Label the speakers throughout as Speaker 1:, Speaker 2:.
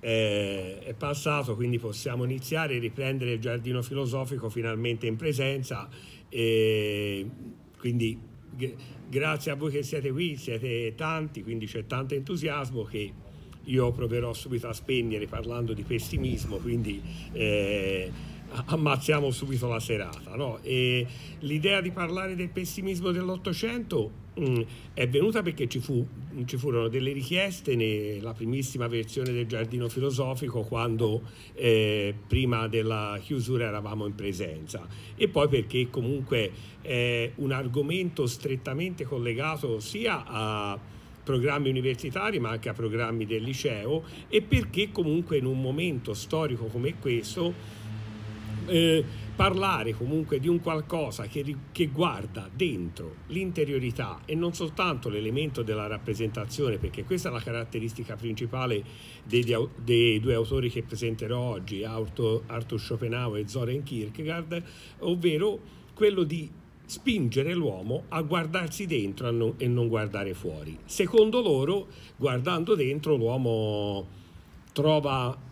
Speaker 1: è passato, quindi possiamo iniziare e riprendere il giardino filosofico finalmente in presenza. E quindi grazie a voi che siete qui, siete tanti, quindi c'è tanto entusiasmo che io proverò subito a spegnere parlando di pessimismo, quindi eh, ammazziamo subito la serata. No? l'idea di parlare del pessimismo dell'Ottocento mm, è venuta perché ci, fu, ci, furono delle richieste nella primissima versione del Giardino Filosofico quando eh, prima della chiusura eravamo in presenza e poi perché comunque è eh, un argomento strettamente collegato sia a programmi universitari ma anche a programmi del liceo e perché comunque in un momento storico come questo eh, parlare comunque di un qualcosa che, che guarda dentro l'interiorità e non soltanto l'elemento della rappresentazione, perché questa è la caratteristica principale dei, dei due autori che presenterò oggi, Arthur, Arthur Schopenhauer e Zoren Kierkegaard, ovvero quello di spingere l'uomo a guardarsi dentro e non guardare fuori. Secondo loro, guardando dentro, l'uomo trova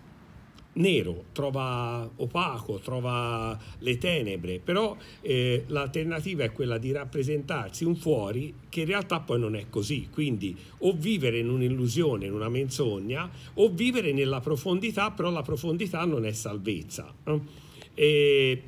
Speaker 1: nero, trova opaco, trova le tenebre, però eh, l'alternativa è quella di rappresentarsi un fuori che in realtà poi non è così, quindi o vivere in un'illusione, in una menzogna, o vivere nella profondità, però la profondità non è salvezza. Eh? E,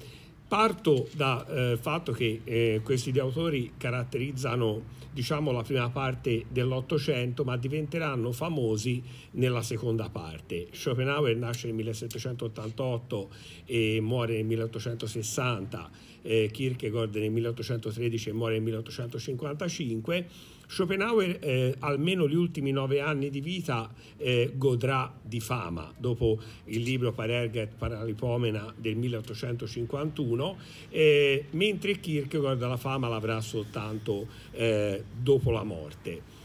Speaker 1: Parto dal eh, fatto che eh, questi due autori caratterizzano diciamo, la prima parte dell'Ottocento, ma diventeranno famosi nella seconda parte. Schopenhauer nasce nel 1788 e muore nel 1860 eh, Kierkegaard nel 1813 e muore nel 1855. Schopenhauer eh, almeno gli ultimi nove anni di vita eh, godrà di fama dopo il libro Parerget Paralipomena del 1851, eh, mentre Kierkegaard la fama l'avrà soltanto eh, dopo la morte.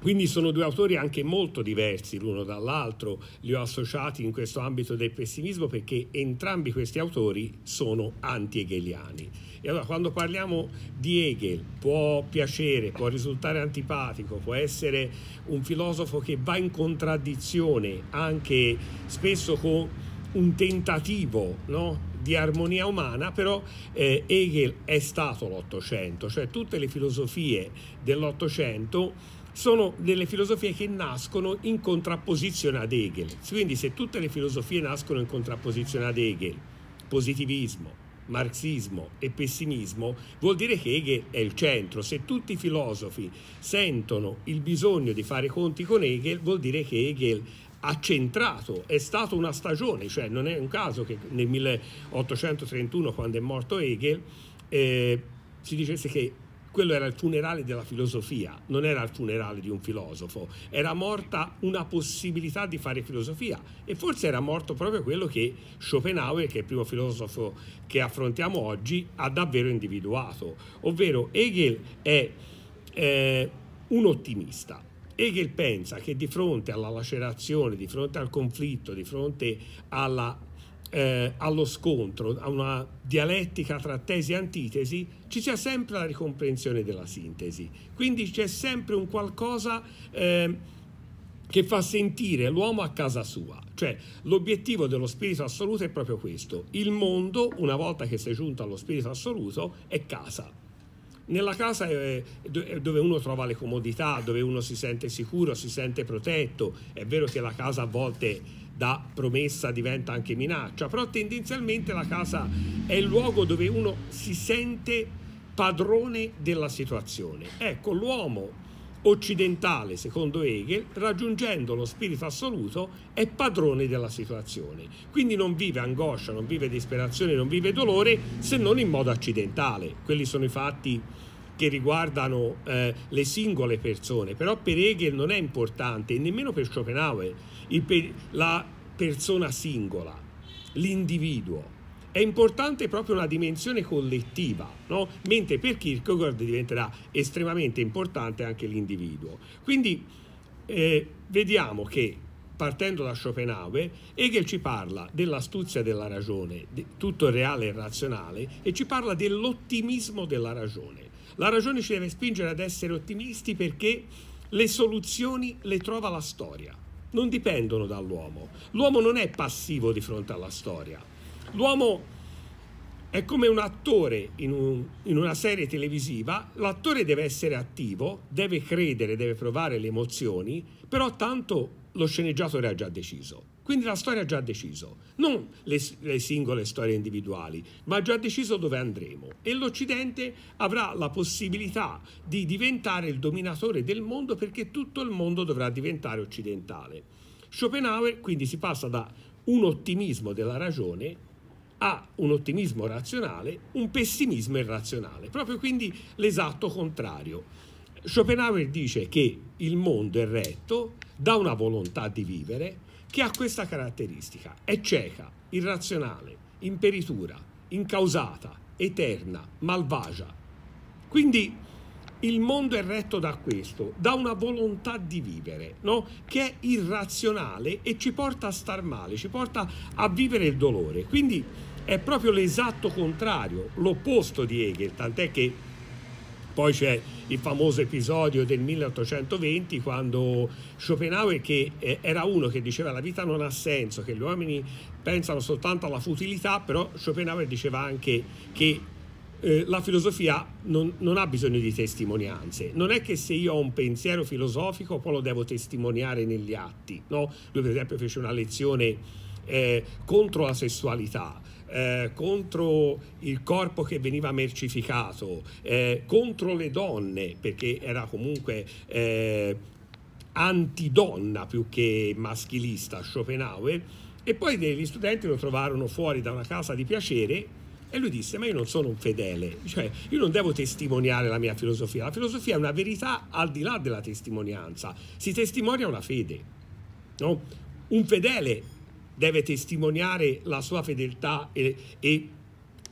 Speaker 1: Quindi sono due autori anche molto diversi l'uno dall'altro, li ho associati in questo ambito del pessimismo perché entrambi questi autori sono anti-hegeliani. E allora quando parliamo di Hegel può piacere, può risultare antipatico, può essere un filosofo che va in contraddizione anche spesso con un tentativo no? di armonia umana, però eh, Hegel è stato l'Ottocento, cioè tutte le filosofie dell'Ottocento sono delle filosofie che nascono in contrapposizione ad Hegel. Quindi se tutte le filosofie nascono in contrapposizione ad Hegel, positivismo, marxismo e pessimismo, vuol dire che Hegel è il centro. Se tutti i filosofi sentono il bisogno di fare conti con Hegel, vuol dire che Hegel ha centrato, è stata una stagione, cioè non è un caso che nel 1831, quando è morto Hegel, eh, si dicesse che quello era il funerale della filosofia, non era il funerale di un filosofo, era morta una possibilità di fare filosofia e forse era morto proprio quello che Schopenhauer, che è il primo filosofo che affrontiamo oggi, ha davvero individuato, ovvero Hegel è eh, un ottimista. Hegel pensa che di fronte alla lacerazione, di fronte al conflitto, di fronte alla eh, allo scontro, a una dialettica tra tesi e antitesi, ci sia sempre la ricomprensione della sintesi. Quindi c'è sempre un qualcosa eh, che fa sentire l'uomo a casa sua. Cioè l'obiettivo dello spirito assoluto è proprio questo. Il mondo, una volta che sei giunto allo spirito assoluto, è casa nella casa è, è dove uno trova le comodità, dove uno si sente sicuro, si sente protetto. È vero che la casa a volte da promessa diventa anche minaccia, però tendenzialmente la casa è il luogo dove uno si sente padrone della situazione. Ecco, l'uomo occidentale, secondo Hegel, raggiungendo lo spirito assoluto, è padrone della situazione. Quindi non vive angoscia, non vive disperazione, non vive dolore, se non in modo accidentale. Quelli sono i fatti che riguardano eh, le singole persone, però per Hegel non è importante, e nemmeno per Schopenhauer, il, per, la persona singola, l'individuo è importante proprio la dimensione collettiva, no? mentre per Kierkegaard diventerà estremamente importante anche l'individuo. Quindi eh, vediamo che partendo da Schopenhauer, Hegel ci parla dell'astuzia della ragione, di tutto reale e razionale, e ci parla dell'ottimismo della ragione. La ragione ci deve spingere ad essere ottimisti perché le soluzioni le trova la storia, non dipendono dall'uomo. L'uomo non è passivo di fronte alla storia, L'uomo è come un attore in, un, in, una serie televisiva, l'attore deve essere attivo, deve credere, deve provare le emozioni, però tanto lo sceneggiatore ha già deciso. Quindi la storia ha già deciso, non le, le singole storie individuali, ma ha già deciso dove andremo e l'Occidente avrà la possibilità di diventare il dominatore del mondo perché tutto il mondo dovrà diventare occidentale. Schopenhauer quindi si passa da un ottimismo della ragione ha un ottimismo razionale, un pessimismo irrazionale, proprio quindi l'esatto contrario. Schopenhauer dice che il mondo è retto da una volontà di vivere che ha questa caratteristica, è cieca, irrazionale, imperitura, incausata, eterna, malvagia. Quindi il mondo è retto da questo, da una volontà di vivere, no? che è irrazionale e ci porta a star male, ci porta a vivere il dolore. Quindi è proprio l'esatto contrario, l'opposto di Hegel, tant'è che poi c'è il famoso episodio del 1820 quando Schopenhauer, che eh, era uno che diceva la vita non ha senso, che gli uomini pensano soltanto alla futilità, però Schopenhauer diceva anche che eh, la filosofia non, non, ha bisogno di testimonianze. Non è che se io ho un pensiero filosofico poi lo devo testimoniare negli atti. No? Lui per esempio fece una lezione eh, contro la sessualità eh, contro il corpo che veniva mercificato, eh, contro le donne, perché era comunque eh, antidonna più che maschilista Schopenhauer, e poi degli studenti lo trovarono fuori da una casa di piacere e lui disse, ma io non sono un fedele, cioè io non devo testimoniare la mia filosofia, la filosofia è una verità al di là della testimonianza, si testimonia una fede. No? Un fedele deve testimoniare la sua fedeltà e, e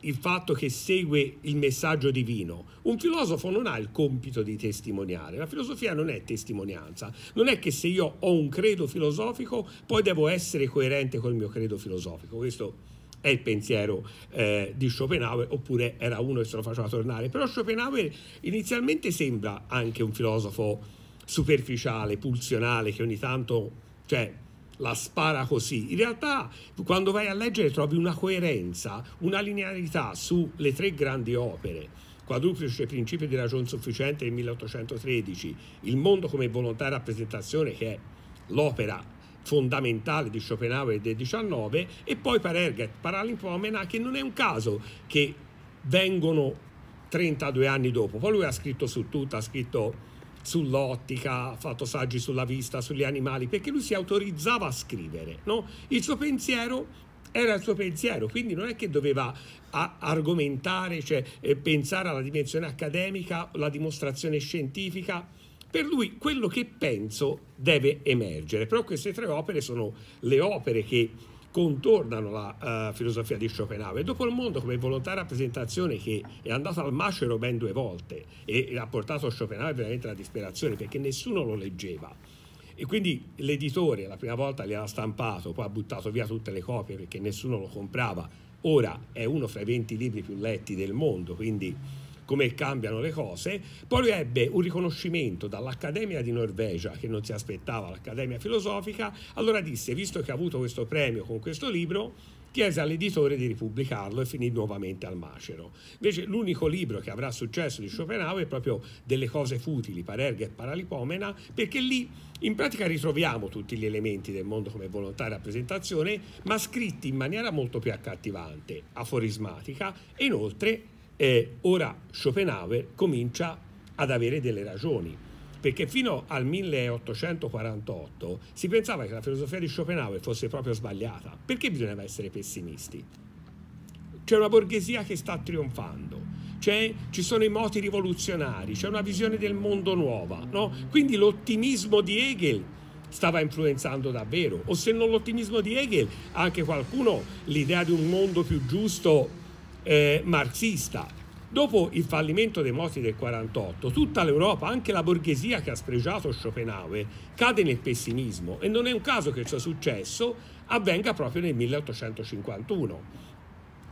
Speaker 1: il fatto che segue il messaggio divino. Un filosofo non ha il compito di testimoniare, la filosofia non è testimonianza, non è che se io ho un credo filosofico poi devo essere coerente col mio credo filosofico, questo è il pensiero eh, di Schopenhauer oppure era uno che se lo faceva tornare, però Schopenhauer inizialmente sembra anche un filosofo superficiale, pulsionale, che ogni tanto... Cioè, la spara così. In realtà, quando vai a leggere, trovi una coerenza, una linearità sulle tre grandi opere. Quadruplice principio di ragione sufficiente del 1813, Il mondo come volontà e rappresentazione, che è l'opera fondamentale di Schopenhauer del 19, e poi Parergat, Paralimpomena, che non è un caso che vengono 32 anni dopo. Poi lui ha scritto su tutto, ha scritto sull'ottica, ha fatto saggi sulla vista, sugli animali, perché lui si autorizzava a scrivere. No? Il suo pensiero era il suo pensiero, quindi non è che doveva argomentare, cioè eh, pensare alla dimensione accademica, la dimostrazione scientifica. Per lui quello che penso deve emergere, però queste tre opere sono le opere che contornano la uh, filosofia di Schopenhauer. E dopo il mondo come volontà rappresentazione che è andata al macero ben due volte e ha portato Schopenhauer veramente alla disperazione perché nessuno lo leggeva. E quindi l'editore la prima volta gliel'ha stampato, poi ha buttato via tutte le copie perché nessuno lo comprava. Ora è uno fra i 20 libri più letti del mondo, quindi come cambiano le cose. Poi ebbe un riconoscimento dall'Accademia di Norvegia che non si aspettava, l'Accademia Filosofica, allora disse, visto che ha avuto questo premio con questo libro, chiese all'editore di ripubblicarlo e finì nuovamente al macero. Invece l'unico libro che avrà successo di Schopenhauer è proprio Delle cose futili, Parerga e Paralipomena, perché lì in pratica ritroviamo tutti gli elementi del mondo come volontà e rappresentazione, ma scritti in maniera molto più accattivante, aforismatica e inoltre eh, ora Schopenhauer comincia ad avere delle ragioni, perché fino al 1848 si pensava che la filosofia di Schopenhauer fosse proprio sbagliata. Perché bisognava essere pessimisti? C'è una borghesia che sta trionfando, ci sono i moti rivoluzionari, c'è una visione del mondo nuova, no? quindi l'ottimismo di Hegel stava influenzando davvero, o se non l'ottimismo di Hegel, anche qualcuno l'idea di un mondo più giusto eh, marxista. Dopo il fallimento dei moti del 48, tutta l'Europa, anche la borghesia che ha spregiato Schopenhauer, cade nel pessimismo e non è un caso che il suo successo avvenga proprio nel 1851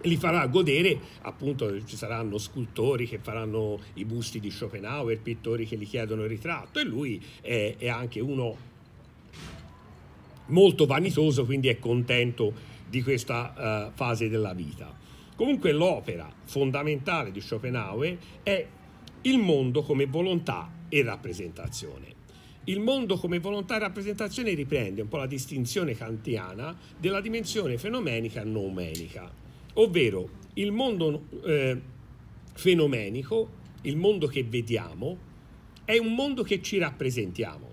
Speaker 1: li farà godere, appunto ci saranno scultori che faranno i busti di Schopenhauer, pittori che gli chiedono il ritratto e lui è, è anche uno molto vanitoso, quindi è contento di questa uh, fase della vita. Comunque l'opera fondamentale di Schopenhauer è il mondo come volontà e rappresentazione. Il mondo come volontà e rappresentazione riprende un po' la distinzione kantiana della dimensione fenomenica non menica, ovvero il mondo eh, fenomenico, il mondo che vediamo, è un mondo che ci rappresentiamo.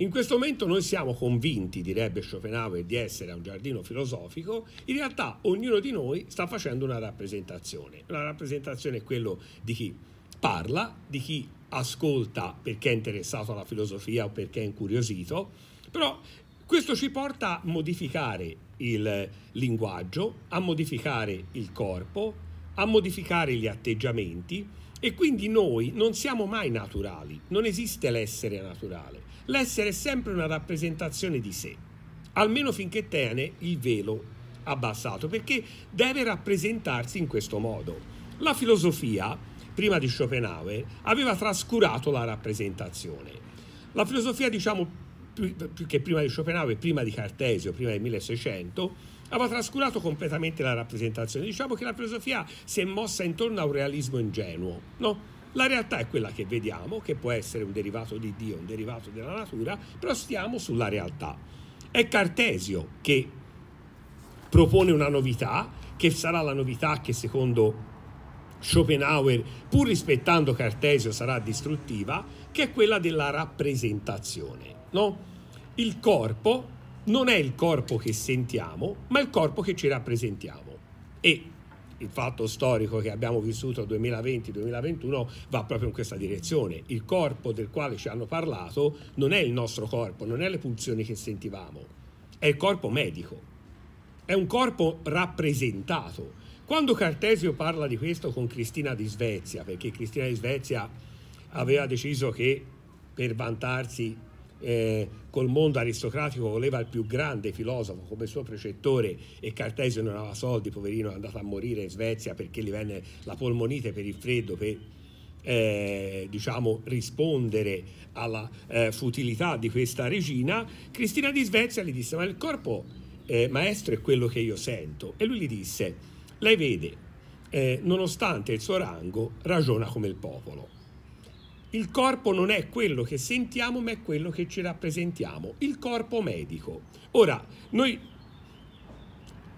Speaker 1: In questo momento noi siamo convinti, direbbe Schopenhauer, di essere a un giardino filosofico, in realtà ognuno di noi sta facendo una rappresentazione. La rappresentazione è quella di chi parla, di chi ascolta perché è interessato alla filosofia o perché è incuriosito, però questo ci porta a modificare il linguaggio, a modificare il corpo, a modificare gli atteggiamenti e quindi noi non siamo mai naturali, non esiste l'essere naturale l'essere è sempre una rappresentazione di sé, almeno finché tiene il velo abbassato, perché deve rappresentarsi in questo modo. La filosofia, prima di Schopenhauer, aveva trascurato la rappresentazione. La filosofia, diciamo, più che prima di Schopenhauer, prima di Cartesio, prima del 1600, aveva trascurato completamente la rappresentazione. Diciamo che la filosofia si è mossa intorno a un realismo ingenuo, no? La realtà è quella che vediamo, che può essere un derivato di Dio, un derivato della natura, però stiamo sulla realtà. È Cartesio che propone una novità, che sarà la novità che secondo Schopenhauer, pur rispettando Cartesio, sarà distruttiva, che è quella della rappresentazione. No? Il corpo non è il corpo che sentiamo, ma il corpo che ci rappresentiamo. E il fatto storico che abbiamo vissuto 2020-2021 va proprio in questa direzione. Il corpo del quale ci hanno parlato non è il nostro corpo, non è le pulsioni che sentivamo, è il corpo medico, è un corpo rappresentato. Quando Cartesio parla di questo con Cristina di Svezia, perché Cristina di Svezia aveva deciso che per vantarsi eh, col mondo aristocratico voleva il più grande filosofo come suo precettore e Cartesio non aveva soldi, poverino, è andato a morire in Svezia perché gli venne la polmonite per il freddo per eh, diciamo, rispondere alla eh, futilità di questa regina, Cristina di Svezia gli disse ma il corpo eh, maestro è quello che io sento e lui gli disse lei vede, eh, nonostante il suo rango ragiona come il popolo. Il corpo non è quello che sentiamo, ma è quello che ci rappresentiamo, il corpo medico. Ora, noi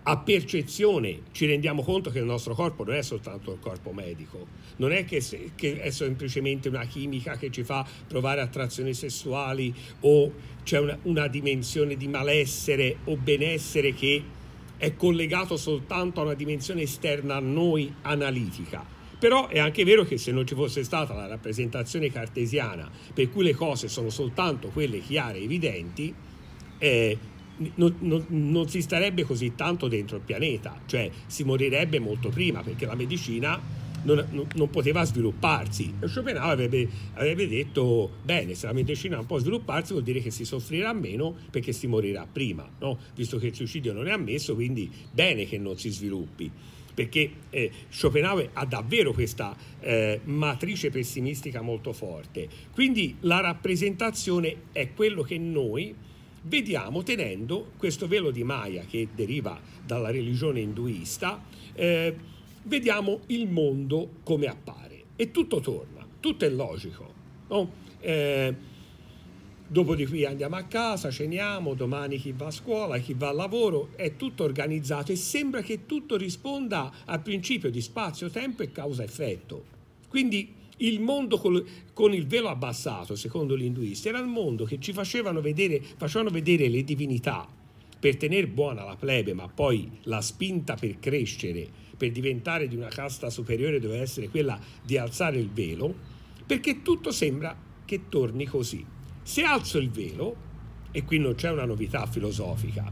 Speaker 1: a percezione ci rendiamo conto che il nostro corpo non è soltanto il corpo medico, non è che, che è semplicemente una chimica che ci fa provare attrazioni sessuali o c'è una, una dimensione di malessere o benessere che è collegato soltanto a una dimensione esterna a noi analitica però è anche vero che se non ci fosse stata la rappresentazione cartesiana, per cui le cose sono soltanto quelle chiare e evidenti, eh, non, non, non, si starebbe così tanto dentro il pianeta, cioè si morirebbe molto prima perché la medicina non, non poteva svilupparsi. E Schopenhauer avrebbe, avrebbe, detto, bene, se la medicina non può svilupparsi vuol dire che si soffrirà meno perché si morirà prima, no? visto che il suicidio non è ammesso, quindi bene che non si sviluppi perché eh, Schopenhauer ha davvero questa eh, matrice pessimistica molto forte. Quindi la rappresentazione è quello che noi vediamo tenendo questo velo di Maya che deriva dalla religione induista, eh, vediamo il mondo come appare e tutto torna, tutto è logico. No? Eh, Dopo di qui andiamo a casa, ceniamo, domani chi va a scuola, chi va al lavoro, è tutto organizzato e sembra che tutto risponda al principio di spazio-tempo e causa-effetto. Quindi il mondo col, con il velo abbassato, secondo gli induisti, era il mondo che ci facevano vedere, facevano vedere le divinità per tenere buona la plebe, ma poi la spinta per crescere, per diventare di una casta superiore doveva essere quella di alzare il velo, perché tutto sembra che torni così. Se alzo il velo, e qui non c'è una novità filosofica,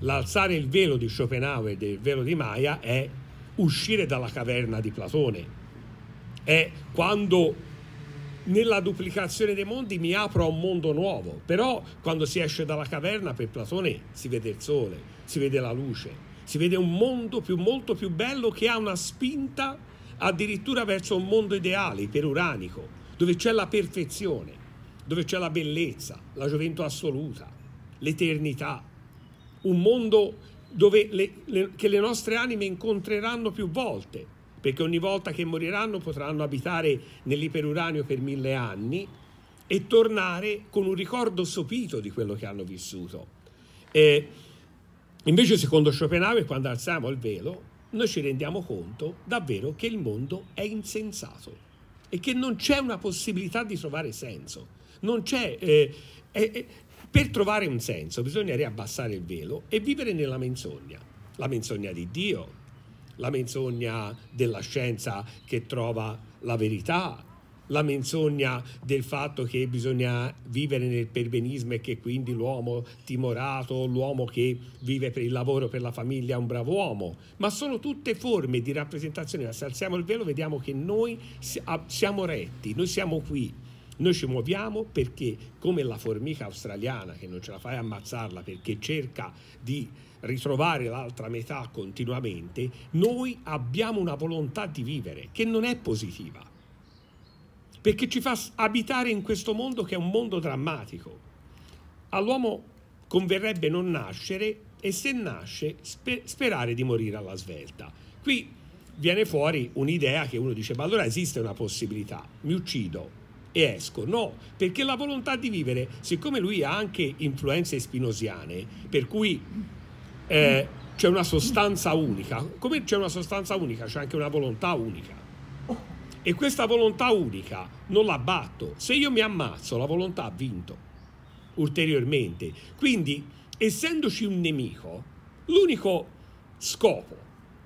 Speaker 1: l'alzare il velo di Schopenhauer e del velo di Maya è uscire dalla caverna di Platone, è quando nella duplicazione dei mondi mi apro a un mondo nuovo, però quando si esce dalla caverna per Platone si vede il sole, si vede la luce, si vede un mondo più, molto più bello che ha una spinta addirittura verso un mondo ideale, iperuranico, dove c'è la perfezione dove c'è la bellezza, la gioventù assoluta, l'eternità, un mondo dove le, le, che le nostre anime incontreranno più volte, perché ogni volta che moriranno potranno abitare nell'iperuranio per mille anni e tornare con un ricordo sopito di quello che hanno vissuto. E invece, secondo Schopenhauer, quando alziamo il velo, noi ci rendiamo conto davvero che il mondo è insensato e che non c'è una possibilità di trovare senso non c'è... Eh, eh, eh, per trovare un senso bisogna riabbassare il velo e vivere nella menzogna, la menzogna di Dio, la menzogna della scienza che trova la verità, la menzogna del fatto che bisogna vivere nel perbenismo e che quindi l'uomo timorato, l'uomo che vive per il lavoro, per la famiglia è un bravo uomo, ma sono tutte forme di rappresentazione. Se alziamo il velo vediamo che noi siamo retti, noi siamo qui noi ci muoviamo perché, come la formica australiana che non ce la fai ammazzarla perché cerca di ritrovare l'altra metà continuamente, noi abbiamo una volontà di vivere che non è positiva, perché ci fa abitare in questo mondo che è un mondo drammatico. All'uomo converrebbe non nascere e se nasce sperare di morire alla svelta. Qui viene fuori un'idea che uno dice ma allora esiste una possibilità, mi uccido, e esco. No, perché la volontà di vivere, siccome lui ha anche influenze spinosiane, per cui eh, c'è una sostanza unica, come c'è una sostanza unica c'è anche una volontà unica. E questa volontà unica non la batto. Se io mi ammazzo, la volontà ha vinto ulteriormente. Quindi, essendoci un nemico, l'unico scopo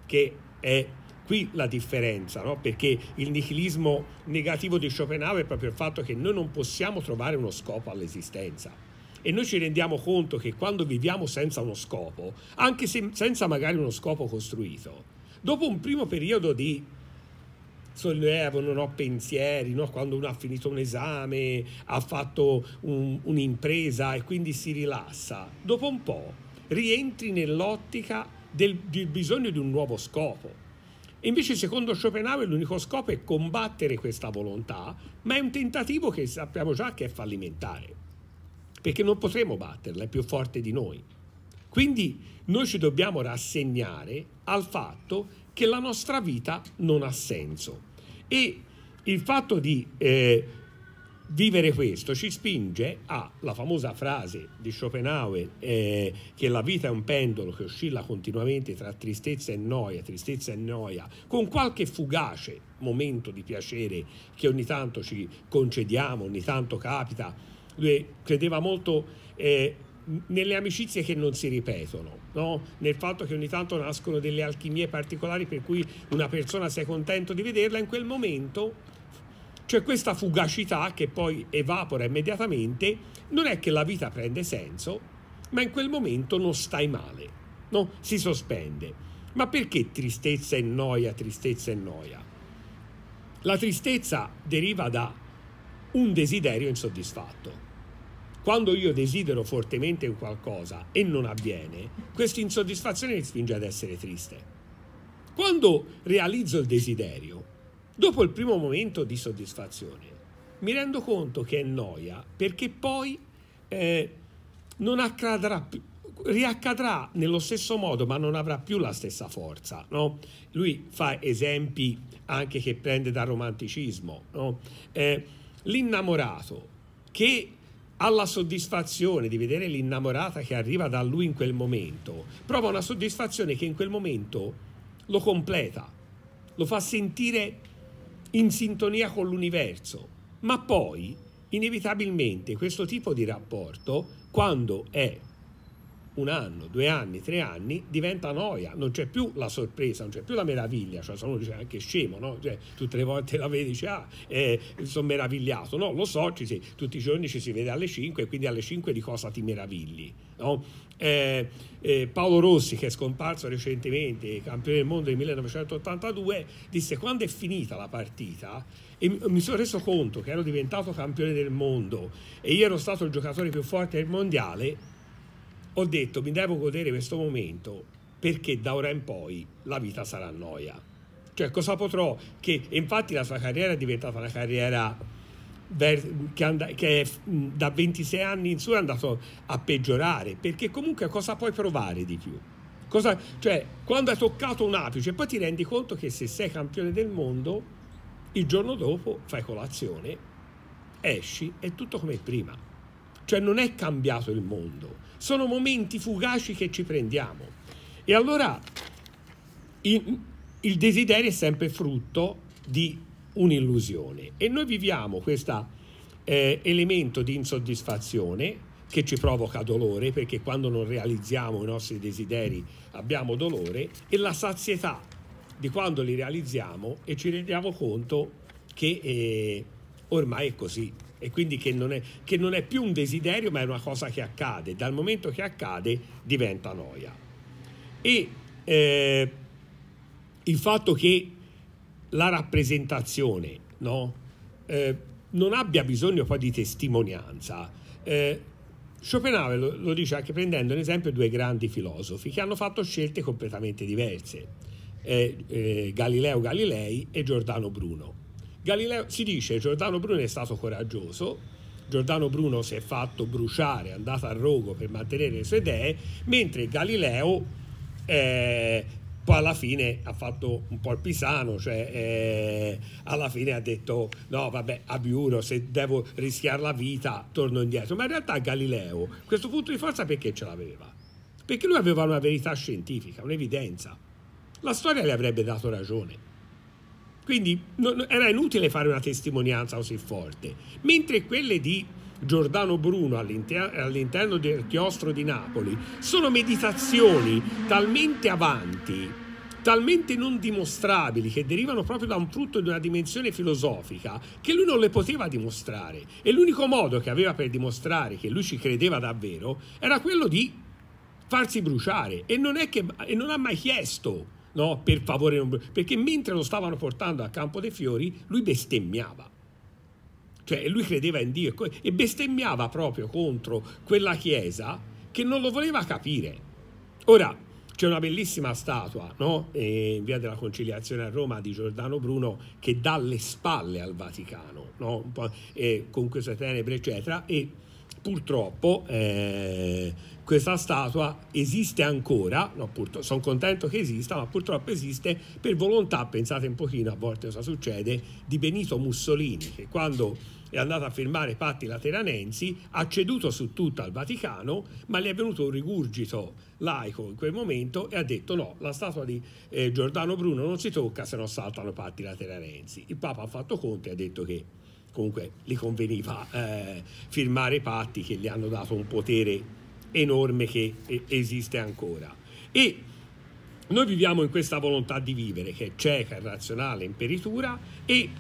Speaker 1: che è qui la differenza, no? perché il nichilismo negativo di Schopenhauer è proprio il fatto che noi non possiamo trovare uno scopo all'esistenza. E noi ci rendiamo conto che quando viviamo senza uno scopo, anche se senza magari uno scopo costruito, dopo un primo periodo di sollievo, non ho pensieri, no? quando uno ha finito un esame, ha fatto un, un'impresa e quindi si rilassa, dopo un po' rientri nell'ottica del, del bisogno di un nuovo scopo invece, secondo Schopenhauer, l'unico scopo è combattere questa volontà, ma è un tentativo che sappiamo già che è fallimentare, perché non potremo batterla, è più forte di noi. Quindi noi ci dobbiamo rassegnare al fatto che la nostra vita non ha senso. E il fatto di eh, Vivere questo ci spinge alla famosa frase di Schopenhauer eh, che la vita è un pendolo che oscilla continuamente tra tristezza e noia, tristezza e noia, con qualche fugace momento di piacere che ogni tanto ci concediamo, ogni tanto capita. Lui credeva molto eh, nelle amicizie che non si ripetono, no? nel fatto che ogni tanto nascono delle alchimie particolari per cui una persona si è contento di vederla in quel momento cioè questa fugacità che poi evapora immediatamente, non è che la vita prende senso, ma in quel momento non stai male, no? si sospende. Ma perché tristezza e noia, tristezza e noia? La tristezza deriva da un desiderio insoddisfatto. Quando io desidero fortemente un qualcosa e non avviene, questa insoddisfazione mi spinge ad essere triste. Quando realizzo il desiderio, Dopo il primo momento di soddisfazione, mi rendo conto che è noia perché poi eh, non accadrà più, riaccadrà nello stesso modo, ma non avrà più la stessa forza. No? Lui fa esempi anche che prende dal romanticismo. No? Eh, l'innamorato che ha la soddisfazione di vedere l'innamorata che arriva da lui in quel momento, prova una soddisfazione che in quel momento lo completa, lo fa sentire in sintonia con l'universo, ma poi inevitabilmente questo tipo di rapporto, quando è un anno, due anni, tre anni, diventa noia, non c'è più la sorpresa, non c'è più la meraviglia, cioè se uno dice anche ah, scemo, no? cioè, tutte le volte la vedi dice ah, eh, sono meravigliato, no, lo so, ci si, tutti i giorni ci si vede alle 5, quindi alle 5 di cosa ti meravigli? No? Eh, eh, Paolo Rossi, che è scomparso recentemente, campione del mondo del 1982, disse quando è finita la partita e mi sono reso conto che ero diventato campione del mondo e io ero stato il giocatore più forte del mondiale, ho detto mi devo godere questo momento perché da ora in poi la vita sarà noia. Cioè cosa potrò che infatti la sua carriera è diventata una carriera che, and- che è, da 26 anni in su è andato a peggiorare perché comunque cosa puoi provare di più? Cosa, cioè, quando hai toccato un apice, poi ti rendi conto che se sei campione del mondo, il giorno dopo fai colazione, esci, è tutto come prima. Cioè, non è cambiato il mondo sono momenti fugaci che ci prendiamo. E allora il, il desiderio è sempre frutto di un'illusione e noi viviamo questo eh, elemento di insoddisfazione che ci provoca dolore perché quando non realizziamo i nostri desideri abbiamo dolore e la sazietà di quando li realizziamo e ci rendiamo conto che eh, ormai è così, e quindi che non, è, che non è più un desiderio ma è una cosa che accade. Dal momento che accade diventa noia. E eh, il fatto che la rappresentazione no, eh, non abbia bisogno poi di testimonianza. Eh, Schopenhauer lo, lo, dice anche prendendo un esempio due grandi filosofi che hanno fatto scelte completamente diverse, eh, eh Galileo Galilei e Giordano Bruno. Galileo si dice Giordano Bruno è stato coraggioso, Giordano Bruno si è fatto bruciare, è andato a rogo per mantenere le sue idee, mentre Galileo eh, poi alla fine ha fatto un po' il pisano, cioè eh, alla fine ha detto no vabbè abiuro, se devo rischiare la vita torno indietro, ma in realtà Galileo questo punto di forza perché ce l'aveva? Perché lui aveva una verità scientifica, un'evidenza, la storia le avrebbe dato ragione. Quindi non, era inutile fare una testimonianza così forte. Mentre quelle di Giordano Bruno all'inter- all'interno del chiostro di Napoli sono meditazioni talmente avanti, talmente non dimostrabili, che derivano proprio da un frutto di una dimensione filosofica, che lui non le poteva dimostrare. E l'unico modo che aveva per dimostrare che lui ci credeva davvero era quello di farsi bruciare. E non, che, e non ha mai chiesto no, per favore non... Perché mentre lo stavano portando a Campo dei Fiori, lui bestemmiava. Cioè lui credeva in Dio e bestemmiava proprio contro quella chiesa che non lo voleva capire. Ora, c'è una bellissima statua no? Eh, in via della conciliazione a Roma di Giordano Bruno che dà le spalle al Vaticano, no? eh, con queste tenebre, eccetera, e purtroppo eh, questa statua esiste ancora, no, sono contento che esista, ma purtroppo esiste per volontà, pensate un pochino, a volte cosa succede, di Benito Mussolini, che quando è andato a firmare patti lateranensi ha ceduto su tutto al Vaticano, ma gli è venuto un rigurgito laico in quel momento e ha detto no, la statua di eh, Giordano Bruno non si tocca se no saltano patti lateranensi. Il Papa ha fatto conto e ha detto che comunque gli conveniva eh, firmare patti che gli hanno dato un potere enorme che esiste ancora. E noi viviamo in questa volontà di vivere che è cieca, irrazionale, imperitura e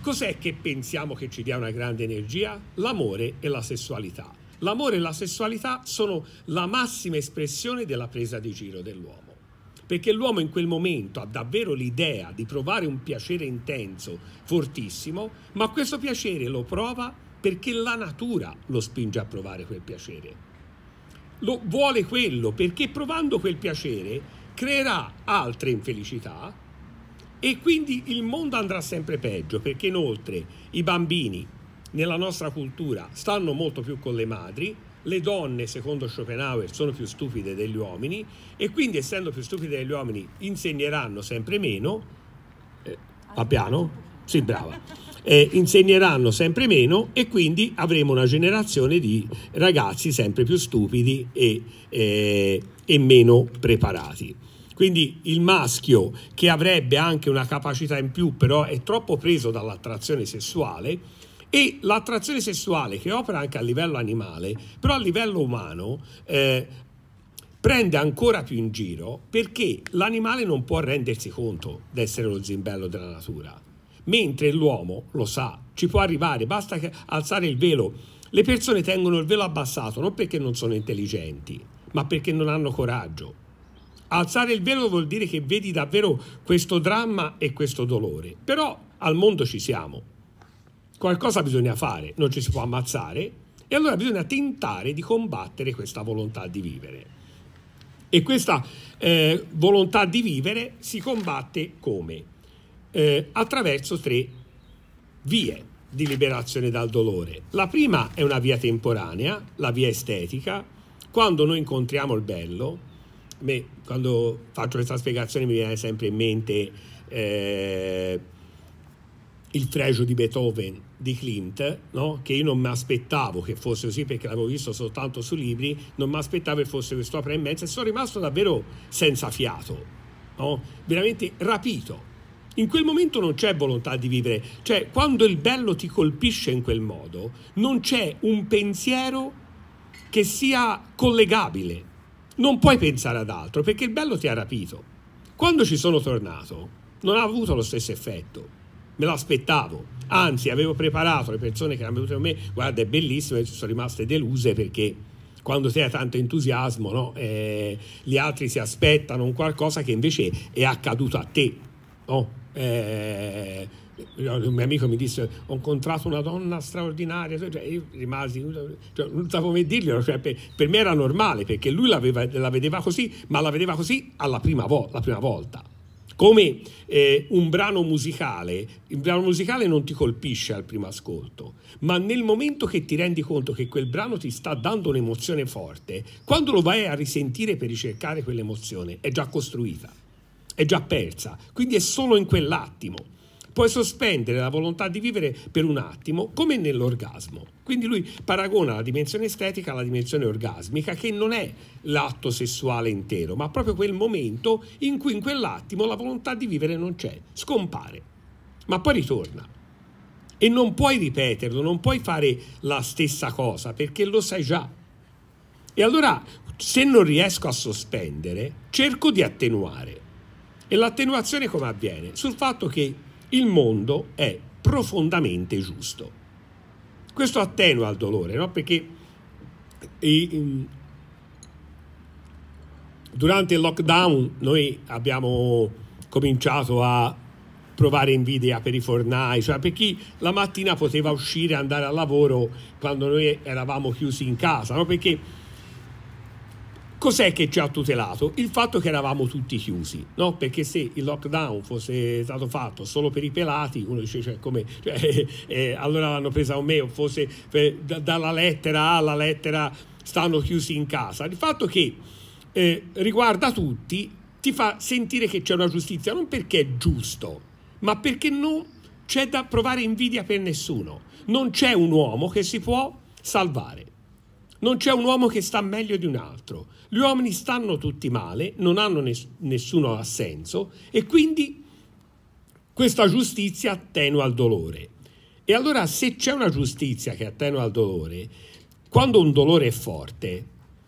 Speaker 1: cos'è che pensiamo che ci dia una grande energia? L'amore e la sessualità. L'amore e la sessualità sono la massima espressione della presa di giro dell'uomo perché l'uomo in quel momento ha davvero l'idea di provare un piacere intenso, fortissimo, ma questo piacere lo prova perché la natura lo spinge a provare quel piacere lo, vuole quello perché provando quel piacere creerà altre infelicità e quindi il mondo andrà sempre peggio perché inoltre i bambini nella nostra cultura stanno molto più con le madri, le donne secondo Schopenhauer sono più stupide degli uomini e quindi essendo più stupide degli uomini insegneranno sempre meno. Eh, a piano? Sì, brava eh, insegneranno sempre meno e quindi avremo una generazione di ragazzi sempre più stupidi e, eh, e meno preparati. Quindi il maschio che avrebbe anche una capacità in più, però è troppo preso dall'attrazione sessuale, e l'attrazione sessuale che opera anche a livello animale, però a livello umano, eh, prende ancora più in giro perché l'animale non può rendersi conto di essere lo zimbello della natura mentre l'uomo lo sa, ci può arrivare, basta alzare il velo. Le persone tengono il velo abbassato non perché non sono intelligenti, ma perché non hanno coraggio. Alzare il velo vuol dire che vedi davvero questo dramma e questo dolore, però al mondo ci siamo. Qualcosa bisogna fare, non ci si può ammazzare e allora bisogna tentare di combattere questa volontà di vivere. E questa eh, volontà di vivere si combatte come? eh, attraverso tre vie di liberazione dal dolore. La prima è una via temporanea, la via estetica. Quando noi incontriamo il bello, me, quando faccio questa spiegazione mi viene sempre in mente eh, il fregio di Beethoven di Clint, no? che io non mi aspettavo che fosse così perché l'avevo visto soltanto su libri, non mi aspettavo che fosse quest'opera immensa e sono rimasto davvero senza fiato, no? veramente rapito in quel momento non c'è volontà di vivere, cioè quando il bello ti colpisce in quel modo, non c'è un pensiero che sia collegabile. Non puoi pensare ad altro perché il bello ti ha rapito. Quando ci sono tornato non ha avuto lo stesso effetto, me lo aspettavo, Anzi, avevo preparato le persone che erano venute con me, guarda è bellissimo, e sono rimaste deluse perché quando sei ha tanto entusiasmo, no? eh, gli altri si aspettano un qualcosa che invece è accaduto a te. No? Eh, un mio amico mi disse ho incontrato una donna straordinaria cioè, cioè io rimasi cioè, non sapevo come dirglielo cioè, per, per, me era normale perché lui la vedeva così ma la vedeva così alla prima, vo- prima volta come eh, un brano musicale il brano musicale non ti colpisce al primo ascolto ma nel momento che ti rendi conto che quel brano ti sta dando un'emozione forte quando lo vai a risentire per ricercare quell'emozione è già costruita è già persa, quindi è solo in quell'attimo. Puoi sospendere la volontà di vivere per un attimo, come nell'orgasmo. Quindi lui paragona la dimensione estetica alla dimensione orgasmica, che non è l'atto sessuale intero, ma proprio quel momento in cui in quell'attimo la volontà di vivere non c'è, scompare, ma poi ritorna. E non puoi ripeterlo, non puoi fare la stessa cosa, perché lo sai già. E allora, se non riesco a sospendere, cerco di attenuare e l'attenuazione come avviene? Sul fatto che il mondo è profondamente giusto. Questo attenua il dolore, no? Perché e, eh, durante il lockdown noi abbiamo cominciato a provare invidia per i fornai, cioè per chi la mattina poteva uscire e andare al lavoro quando noi eravamo chiusi in casa, no? Perché Cos'è che ci ha tutelato? Il fatto che eravamo tutti chiusi, no? perché se il lockdown fosse stato fatto solo per i pelati, uno dice cioè, come, cioè, eh, allora l'hanno presa o me, o fosse per, eh, da, dalla lettera A alla lettera stanno chiusi in casa. Il fatto che eh, riguarda tutti ti fa sentire che c'è una giustizia, non perché è giusto, ma perché non c'è da provare invidia per nessuno. Non c'è un uomo che si può salvare. Non c'è un uomo che sta meglio di un altro. Gli uomini stanno tutti male, non hanno ness- nessuno assenso e quindi questa giustizia attenua il dolore. E allora se c'è una giustizia che attenua il dolore, quando un dolore è forte,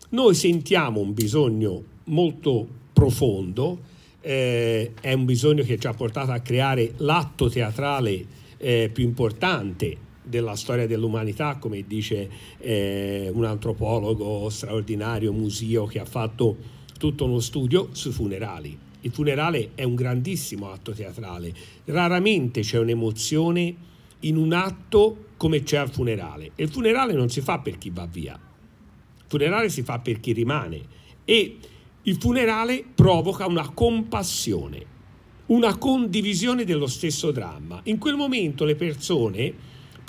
Speaker 1: noi sentiamo un bisogno molto profondo, eh, è un bisogno che ci ha portato a creare l'atto teatrale eh, più importante della storia dell'umanità, come dice eh, un antropologo straordinario, museo, che ha fatto tutto uno studio sui funerali. Il funerale è un grandissimo atto teatrale, raramente c'è un'emozione in un atto come c'è al funerale. E il funerale non si fa per chi va via, il funerale si fa per chi rimane e il funerale provoca una compassione, una condivisione dello stesso dramma. In quel momento le persone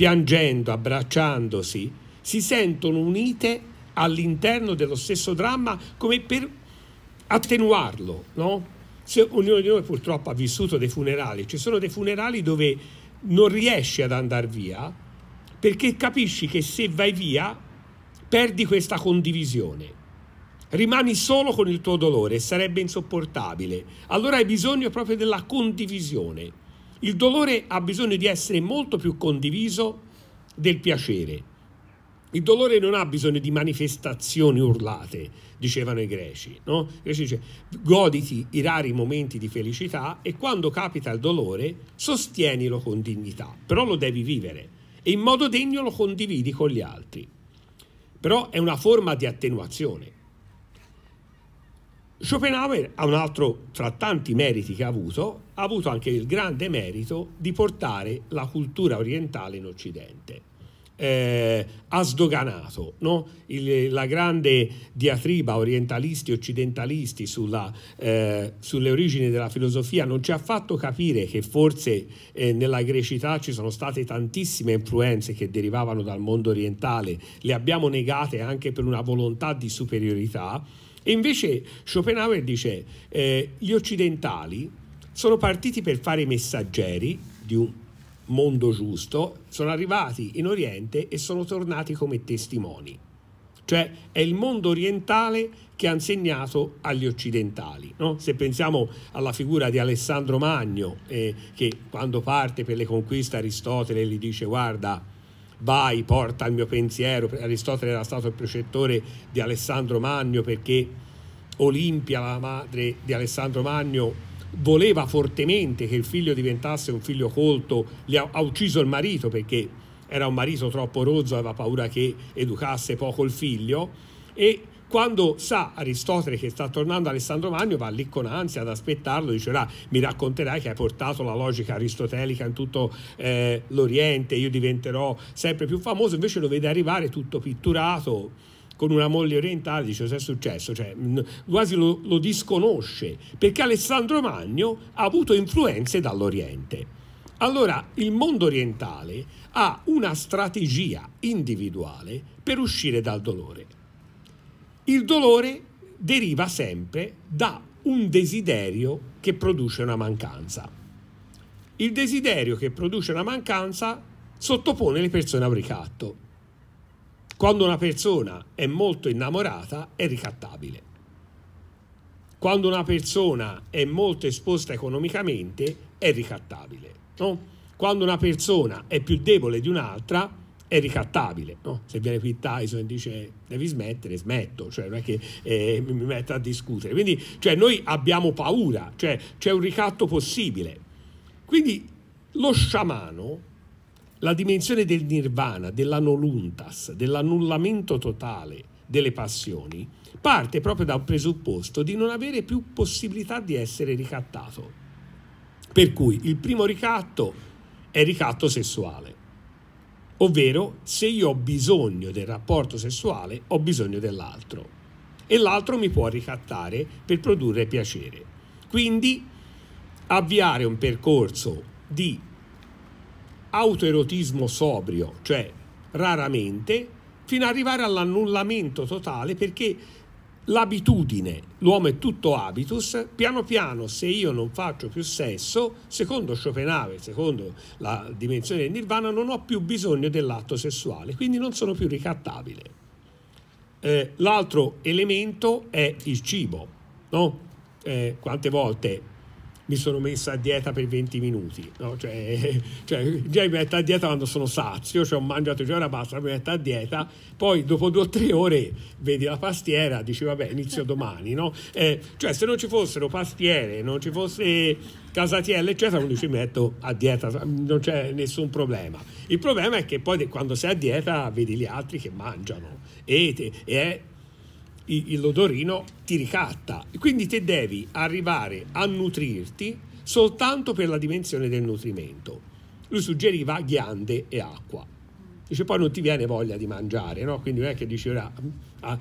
Speaker 1: piangendo, abbracciandosi, si sentono unite all'interno dello stesso dramma come per attenuarlo, no? Se ognuno di noi purtroppo ha vissuto dei funerali, ci sono dei funerali dove non riesci ad andare via perché capisci che se vai via perdi questa condivisione. Rimani solo con il tuo dolore, sarebbe insopportabile. Allora hai bisogno proprio della condivisione. Il dolore ha bisogno di essere molto più condiviso del piacere. Il dolore non ha bisogno di manifestazioni urlate, dicevano i greci. No? I greci dice, goditi i rari momenti di felicità e quando capita il dolore sostienilo con dignità, però lo devi vivere e in modo degno lo condividi con gli altri. Però è una forma di attenuazione. Schopenhauer ha un altro tra tanti meriti che ha avuto, ha avuto anche il grande merito di portare la cultura orientale in Occidente. Eh, ha sdoganato no? il, la grande diatriba orientalisti e occidentalisti sulla, eh, sulle origini della filosofia non ci ha fatto capire che forse eh, nella grecità ci sono state tantissime influenze che derivavano dal mondo orientale, le abbiamo negate anche per una volontà di superiorità e invece Schopenhauer dice eh, gli occidentali sono partiti per fare i messaggeri di un mondo giusto, sono arrivati in Oriente e sono tornati come testimoni. Cioè è il mondo orientale che ha insegnato agli occidentali. No? Se pensiamo alla figura di Alessandro Magno, eh, che quando parte per le conquiste Aristotele gli dice guarda, vai, porta il mio pensiero. Aristotele era stato il precettore di Alessandro Magno perché Olimpia, la madre di Alessandro Magno, voleva fortemente che il figlio diventasse un figlio colto, gli ha, ha ucciso il marito perché era un marito troppo rozzo, aveva paura che educasse poco il figlio e quando sa Aristotele che sta tornando Alessandro Magno va lì con ansia ad aspettarlo, dice là mi racconterai che hai portato la logica aristotelica in tutto eh, l'Oriente, io diventerò sempre più famoso, invece lo vede arrivare tutto pitturato con una moglie orientale, dice cosa è successo, cioè, quasi lo, lo disconosce, perché Alessandro Magno ha avuto influenze dall'Oriente. Allora il mondo orientale ha una strategia individuale per uscire dal dolore il dolore deriva sempre da un desiderio che produce una mancanza. Il desiderio che produce una mancanza sottopone le persone a un ricatto. Quando una persona è molto innamorata è ricattabile. Quando una persona è molto esposta economicamente è ricattabile. No? Quando una persona è più debole di un'altra è ricattabile. No? Se viene qui Tyson e dice devi smettere, smetto, cioè non è che eh, mi metta a discutere. Quindi cioè, noi abbiamo paura, cioè c'è un ricatto possibile. Quindi lo sciamano, la dimensione del nirvana, dell'anoluntas, dell'annullamento totale delle passioni, parte proprio dal presupposto di non avere più possibilità di essere ricattato. Per cui il primo ricatto è ricatto sessuale ovvero se io ho bisogno del rapporto sessuale ho bisogno dell'altro e l'altro mi può ricattare per produrre piacere. Quindi avviare un percorso di autoerotismo sobrio, cioè raramente, fino ad arrivare all'annullamento totale perché l'abitudine, l'uomo è tutto habitus, piano piano se io non faccio più sesso, secondo Schopenhauer, secondo la dimensione del nirvana, non ho più bisogno dell'atto sessuale, quindi non sono più ricattabile. Eh, l'altro elemento è il cibo, no? eh, quante volte mi sono messa a dieta per 20 minuti, no? cioè, cioè, già mi metto a dieta quando sono sazio, cioè ho mangiato già una pasta, mi metto a dieta, poi dopo due o tre ore vedi la pastiera, dici vabbè inizio domani, no? eh, cioè se non ci fossero pastiere, non ci fosse casatiella eccetera, quindi ci metto a dieta, non c'è nessun problema. Il problema è che poi quando sei a dieta vedi gli altri che mangiano e, te, e è l'odorino ti ricatta. Quindi te devi arrivare a nutrirti soltanto per la dimensione del nutrimento. Lui suggeriva ghiande e acqua. Dice poi non ti viene voglia di mangiare, no? Quindi non è che dici ora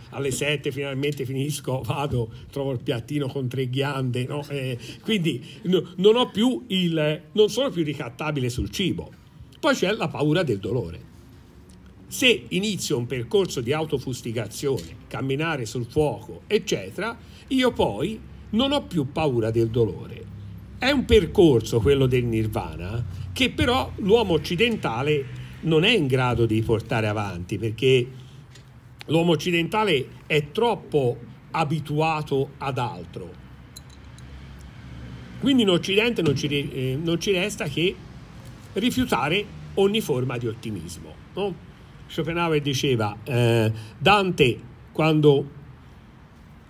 Speaker 1: alle 7 finalmente finisco, vado, trovo il piattino con tre ghiande, no? eh, quindi no, non, il, non sono più ricattabile sul cibo. Poi c'è la paura del dolore se inizio un percorso di autofustigazione, camminare sul fuoco, eccetera, io poi non ho più paura del dolore. È un percorso quello del nirvana che però l'uomo occidentale non è in grado di portare avanti perché l'uomo occidentale è troppo abituato ad altro. Quindi in Occidente non ci, eh, non ci resta che rifiutare ogni forma di ottimismo. No? Schopenhauer diceva eh, Dante quando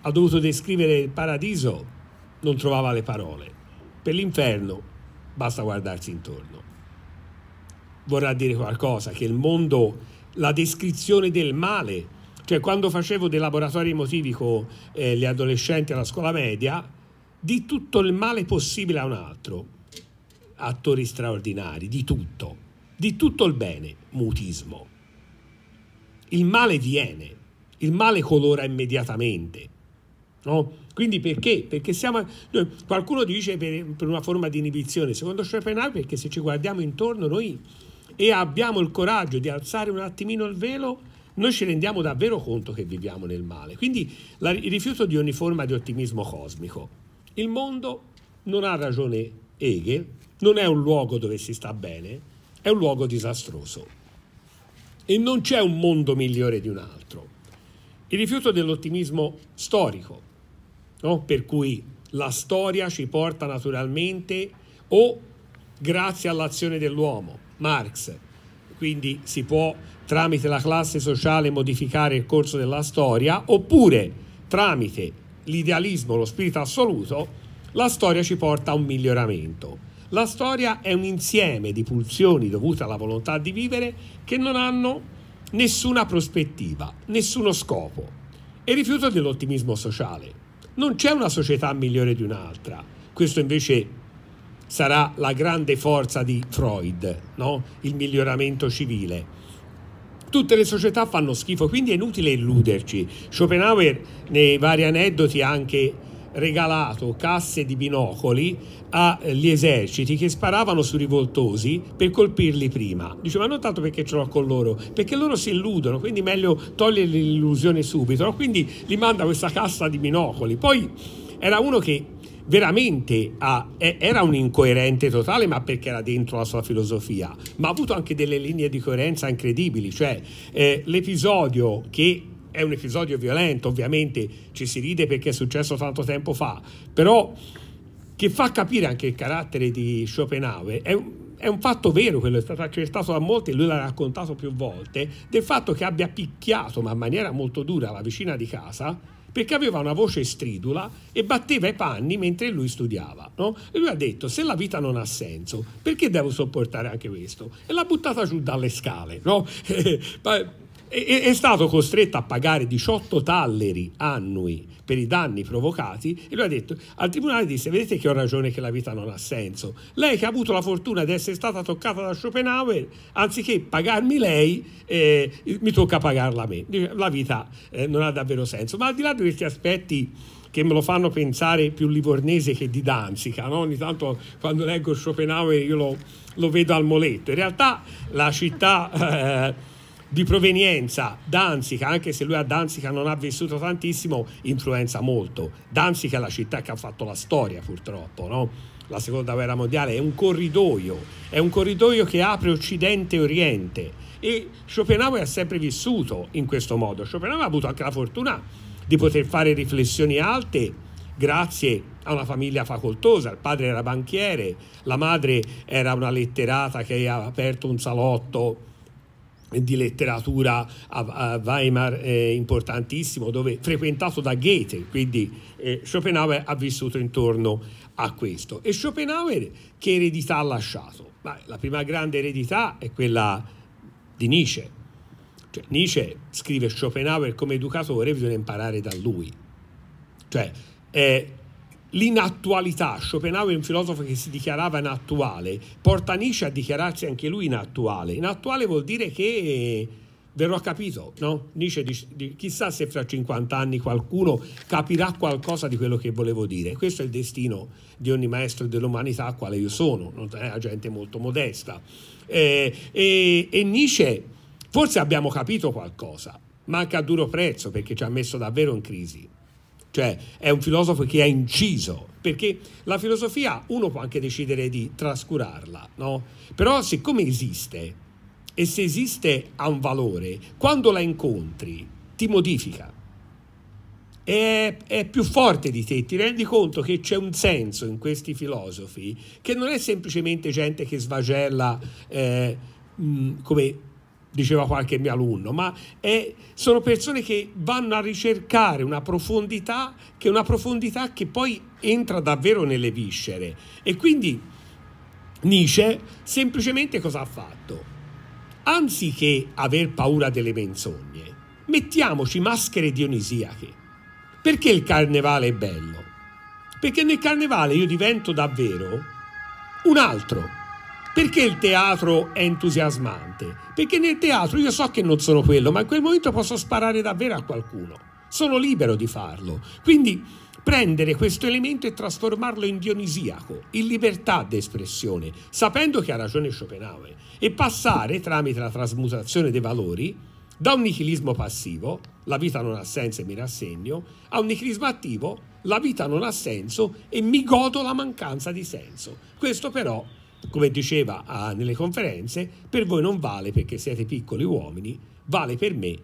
Speaker 1: ha dovuto descrivere il paradiso non trovava le parole. Per l'inferno basta guardarsi intorno. Vorrà dire qualcosa che il mondo, la descrizione del male, cioè quando facevo dei laboratori emotivi con eh, gli adolescenti alla scuola media, di tutto il male possibile a un altro, attori straordinari, di tutto, di tutto il bene, mutismo il male viene, il male colora immediatamente. No? Quindi perché? Perché siamo, noi, qualcuno dice per, per, una forma di inibizione, secondo Schopenhauer perché se ci guardiamo intorno noi e abbiamo il coraggio di alzare un attimino il velo, noi ci rendiamo davvero conto che viviamo nel male. Quindi la, il rifiuto di ogni forma di ottimismo cosmico. Il mondo non ha ragione Hegel, non è un luogo dove si sta bene, è un luogo disastroso. E non c'è un mondo migliore di un altro. Il rifiuto dell'ottimismo storico, no? per cui la storia ci porta naturalmente o grazie all'azione dell'uomo, Marx. Quindi si può tramite la classe sociale modificare il corso della storia, oppure tramite l'idealismo, lo spirito assoluto, la storia ci porta a un miglioramento. La storia è un insieme di pulsioni dovute alla volontà di vivere che non hanno nessuna prospettiva, nessuno scopo e rifiuto dell'ottimismo sociale. Non c'è una società migliore di un'altra, questo invece sarà la grande forza di Freud, no? il miglioramento civile. Tutte le società fanno schifo, quindi è inutile illuderci. Schopenhauer nei vari aneddoti anche regalato casse di binocoli agli eh, eserciti che sparavano sui rivoltosi per colpirli prima. Diceva non tanto perché ce l'ho con loro, perché loro si illudono, quindi meglio togliere l'illusione subito. No? Quindi li manda questa cassa di binocoli. Poi era uno che veramente ha, era un incoerente totale, ma perché era dentro la sua filosofia, ma ha avuto anche delle linee di coerenza incredibili, cioè eh, l'episodio che è un episodio violento, ovviamente ci si ride perché è successo tanto tempo fa, però che fa capire anche il carattere di Schopenhauer. È un, è un fatto vero, quello è stato accertato da molti, lui l'ha raccontato più volte, del fatto che abbia picchiato, ma in maniera molto dura, la vicina di casa, perché aveva una voce stridula e batteva i panni mentre lui studiava. No? E lui ha detto, se la vita non ha senso, perché devo sopportare anche questo? E l'ha buttata giù dalle scale. No? e, è stato costretto a pagare 18 talleri annui per i danni provocati e lui ha detto al tribunale disse vedete che ho ragione che la vita non ha senso lei che ha avuto la fortuna di essere stata toccata da Schopenhauer anziché pagarmi lei eh, mi tocca pagarla a me la vita eh, non ha davvero senso ma al di là di questi aspetti che me lo fanno pensare più livornese che di Danzica. No? Ogni tanto quando leggo Schopenhauer io lo, lo, vedo al moletto. In realtà la città eh, di provenienza Danzica, anche se lui a Danzica non ha vissuto tantissimo, influenza molto. Danzica è la città che ha fatto la storia purtroppo, no? la seconda guerra mondiale, è un corridoio, è un corridoio che apre Occidente e Oriente e Schopenhauer ha sempre vissuto in questo modo. Schopenhauer ha avuto anche la fortuna di poter fare riflessioni alte grazie a una famiglia facoltosa, il padre era banchiere, la madre era una letterata che ha aperto un salotto di letteratura a Weimar eh, importantissimo, dove, frequentato da Goethe, quindi eh, Schopenhauer ha vissuto intorno a questo. E Schopenhauer che eredità ha lasciato? Beh, la prima grande eredità è quella di Nietzsche. Cioè, Nietzsche scrive Schopenhauer come educatore, bisogna imparare da lui. Cioè, è l'inattualità. Schopenhauer è un filosofo che si dichiarava inattuale, porta Nietzsche a dichiararsi anche lui inattuale. Inattuale vuol dire che eh, verrò capito, no? Nietzsche dice, chissà se fra 50 anni qualcuno capirà qualcosa di quello che volevo dire. Questo è il destino di ogni maestro dell'umanità quale io sono, è la gente molto modesta. Eh, e, e Nietzsche, forse abbiamo capito qualcosa, ma anche a duro prezzo perché ci ha messo davvero in crisi cioè è un filosofo che ha inciso, perché la filosofia uno può anche decidere di trascurarla, no? Però siccome esiste e se esiste ha un valore, quando la incontri ti modifica. È, è più forte di te, ti rendi conto che c'è un senso in questi filosofi che non è semplicemente gente che svagella eh, mh, come diceva qualche mio alunno, ma è, sono persone che vanno a ricercare una profondità che è una profondità che poi entra davvero nelle viscere. E quindi Nietzsche semplicemente cosa ha fatto? Anziché aver paura delle menzogne, mettiamoci maschere dionisiache. Perché il carnevale è bello? Perché nel carnevale io divento davvero un altro. Perché il teatro è entusiasmante? Perché nel teatro io so che non sono quello, ma in quel momento posso sparare davvero a qualcuno. Sono libero di farlo. Quindi prendere questo elemento e trasformarlo in dionisiaco, in libertà d'espressione, sapendo che ha ragione Schopenhauer, e passare tramite la trasmutazione dei valori da un nichilismo passivo, la vita non ha senso e mi rassegno, a un nichilismo attivo, la vita non ha senso e mi godo la mancanza di senso. Questo però come diceva ah, nelle conferenze, per voi non vale perché siete piccoli uomini, vale per me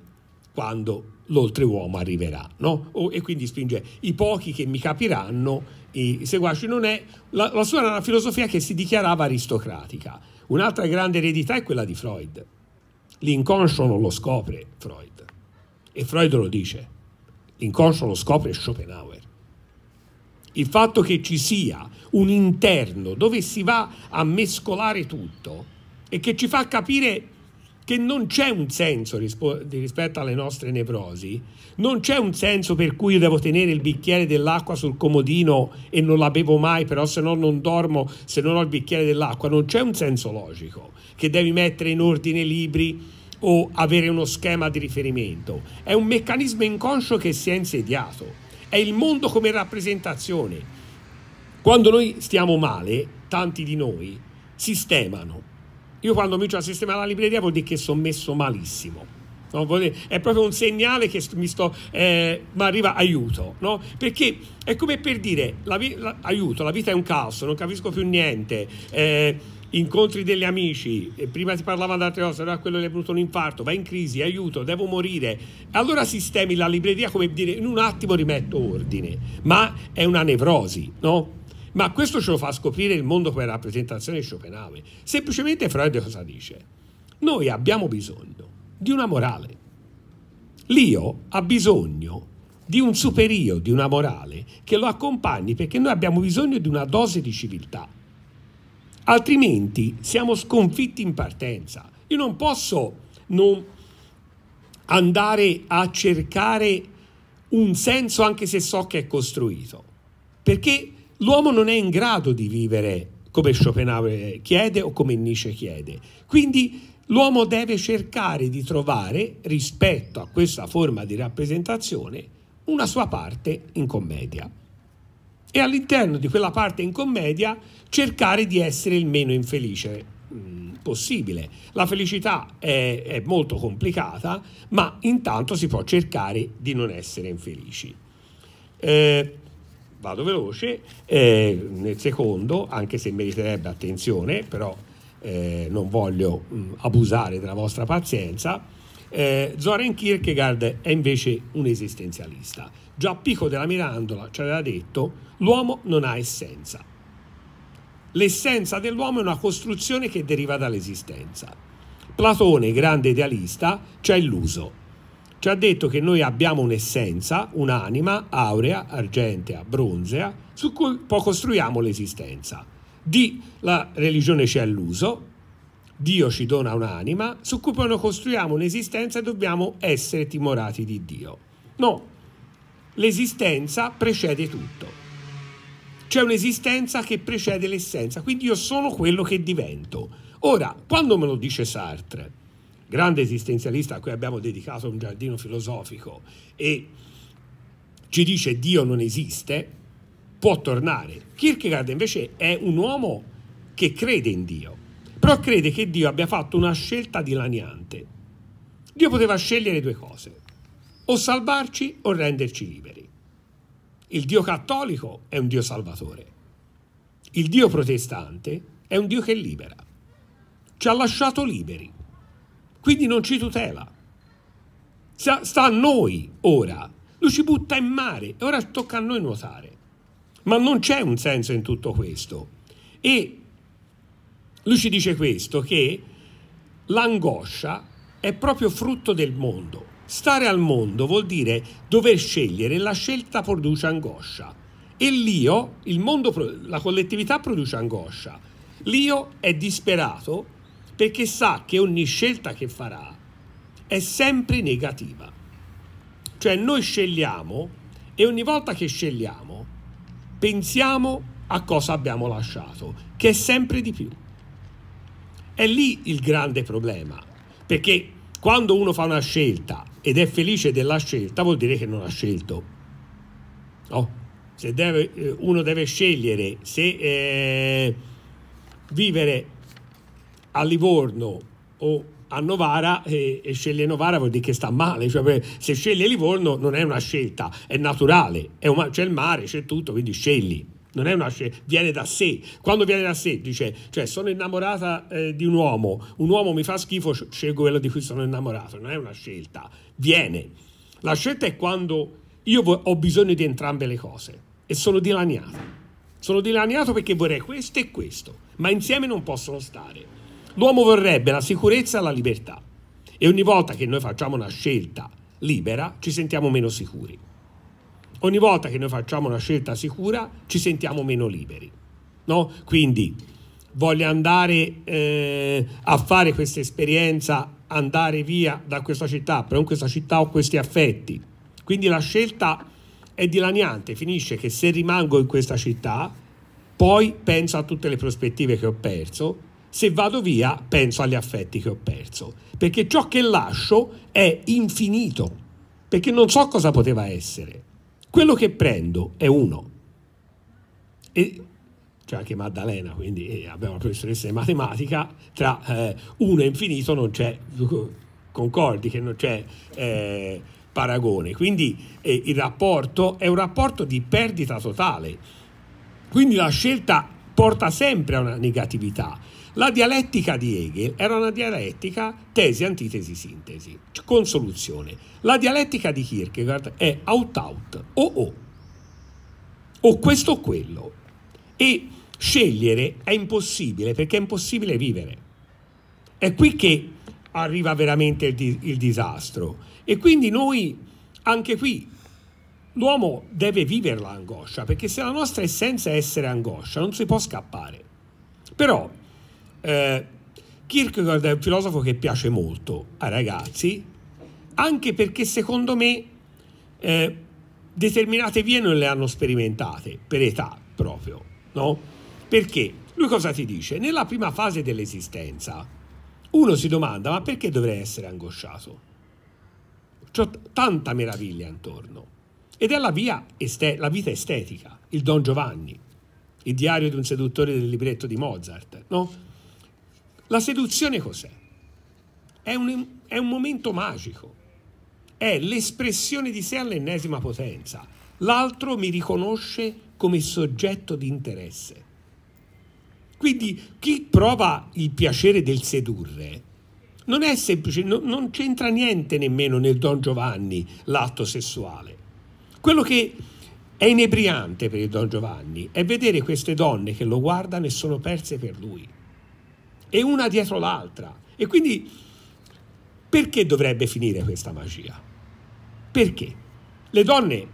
Speaker 1: quando l'oltreuomo arriverà. No? e quindi spinge i pochi che mi capiranno, i seguaci non è, la, la sua era una filosofia che si dichiarava aristocratica. Un'altra grande eredità è quella di Freud. L'inconscio non lo scopre Freud, e Freud lo dice. L'inconscio lo scopre Schopenhauer il fatto che ci sia un interno dove si va a mescolare tutto e che ci fa capire che non c'è un senso rispetto alle nostre nevrosi, non c'è un senso per cui io devo tenere il bicchiere dell'acqua sul comodino e non la bevo mai, però se no non dormo, se non ho il bicchiere dell'acqua, non c'è un senso logico che devi mettere in ordine libri o avere uno schema di riferimento, è un meccanismo inconscio che si è insediato è il mondo come rappresentazione. Quando noi stiamo male, tanti di noi sistemano. Io quando comincio a sistemare la libreria vuol dire che sono messo malissimo. No? È proprio un segnale che mi sto, eh, arriva aiuto, no? Perché è come per dire, la vi- la, aiuto, la vita è un caos, non capisco più niente. Eh, incontri degli amici, prima si parlava di altre cose, allora quello gli è venuto un infarto, va in crisi, aiuto, devo morire, allora sistemi la libreria come dire in un attimo rimetto ordine, ma è una nevrosi, no? Ma questo ce lo fa scoprire il mondo come rappresentazione di Schopenhauer. Semplicemente Freud cosa dice? Noi abbiamo bisogno di una morale. L'io ha bisogno di un superio, di una morale che lo accompagni perché noi abbiamo bisogno di una dose di civiltà altrimenti siamo sconfitti in partenza. Io non posso non andare a cercare un senso anche se so che è costruito, perché l'uomo non è in grado di vivere come Schopenhauer chiede o come Nietzsche chiede. Quindi l'uomo deve cercare di trovare, rispetto a questa forma di rappresentazione, una sua parte in commedia e all'interno di quella parte in commedia cercare di essere il meno infelice mm, possibile. La felicità è, è molto complicata, ma intanto si può cercare di non essere infelici. Eh, vado veloce, eh, nel secondo, anche se meriterebbe attenzione, però eh, non voglio mh, mm, abusare della vostra pazienza, eh, Zoran Kierkegaard è invece un esistenzialista Già Pico della Mirandola ci aveva detto l'uomo non ha essenza. L'essenza dell'uomo è una costruzione che deriva dall'esistenza. Platone, grande idealista, ci ha illuso. Ci ha detto che noi abbiamo un'essenza, un'anima, aurea, argentea, bronzea, su cui poi costruiamo l'esistenza. Di la religione ci ha illuso, Dio ci dona un'anima, su cui poi noi costruiamo un'esistenza e dobbiamo essere timorati di Dio. No, l'esistenza precede tutto. C'è un'esistenza che precede l'essenza, quindi io sono quello che divento. Ora, quando me lo dice Sartre, grande esistenzialista a cui abbiamo dedicato un giardino filosofico, e ci dice Dio non esiste, può tornare. Kierkegaard invece è un uomo che crede in Dio, però crede che Dio abbia fatto una scelta dilaniante. Dio poteva scegliere due cose o salvarci o renderci liberi. Il Dio cattolico è un Dio salvatore. Il Dio protestante è un Dio che libera. Ci ha lasciato liberi, quindi non ci tutela. Sta a noi ora. Lui ci butta in mare e ora tocca a noi nuotare. Ma non c'è un senso in tutto questo. E lui ci dice questo, che l'angoscia è proprio frutto del mondo Stare al mondo vuol dire dover scegliere, la scelta produce angoscia. E l'io, il mondo, la collettività produce angoscia. L'io è disperato perché sa che ogni scelta che farà è sempre negativa. Cioè noi scegliamo e ogni volta che scegliamo pensiamo a cosa abbiamo lasciato, che è sempre di più. È lì il grande problema, perché quando uno fa una scelta ed è felice della scelta, vuol dire che non ha scelto. No? Se deve, eh, uno deve scegliere se eh, vivere a Livorno o a Novara e, eh, e, sceglie Novara vuol dire che sta male, cioè, se sceglie Livorno non è una scelta, è naturale, c'è il mare, c'è tutto, quindi scegli non è una scelta, viene da sé. Quando viene da sé, dice, cioè sono innamorata eh, di un uomo, un uomo mi fa schifo, scelgo quello di cui sono innamorato, non è una scelta, viene. La scelta è quando io ho bisogno di entrambe le cose e sono dilaniato. Sono dilaniato perché vorrei questo e questo, ma insieme non possono stare. L'uomo vorrebbe la sicurezza e la libertà e ogni volta che noi facciamo una scelta libera ci sentiamo meno sicuri. Ogni volta che noi facciamo una scelta sicura ci sentiamo meno liberi. No? Quindi voglio andare eh, a fare questa esperienza andare via da questa città, però in questa città ho questi affetti. Quindi la scelta è dilaniante, finisce che se rimango in questa città, poi penso a tutte le prospettive che ho perso, se vado via penso agli affetti che ho perso, perché ciò che lascio è infinito, perché non so cosa poteva essere. Quello che prendo è uno. E c'è anche Maddalena, quindi eh, abbiamo una professoressa di matematica, tra eh, 1 e infinito non c'è, concordi che non c'è eh, paragone, quindi eh, il rapporto è un rapporto di perdita totale, quindi la scelta porta sempre a una negatività. La dialettica di Hegel era una dialettica tesi, antitesi, sintesi, con soluzione. La dialettica di Kierkegaard è out-out, o o, o questo o quello. E Scegliere è impossibile perché è impossibile vivere. È qui che arriva veramente il, di il disastro. E quindi noi, anche qui, l'uomo deve vivere l'angoscia, perché se la nostra essenza è essere angoscia, non si può scappare. Però eh, Kierkegaard è un filosofo che piace molto ai ragazzi, anche perché secondo me eh, determinate vie non le hanno sperimentate, per età proprio, no? Perché? Lui cosa ti dice? Nella prima fase dell'esistenza uno si domanda ma perché dovrei essere angosciato? C'ho tanta meraviglia intorno. Ed è la, via este- la vita estetica, il Don Giovanni, il diario di un seduttore del libretto di Mozart, no? La seduzione cos'è? È un, è un momento magico, è l'espressione di sé all'ennesima potenza. L'altro mi riconosce come soggetto di interesse. Quindi chi prova il piacere del sedurre non è semplice, no, non c'entra niente nemmeno nel Don Giovanni l'atto sessuale. Quello che è inebriante per il Don Giovanni è vedere queste donne che lo guardano e sono perse per lui, e una dietro l'altra. E quindi perché dovrebbe finire questa magia? Perché? Le donne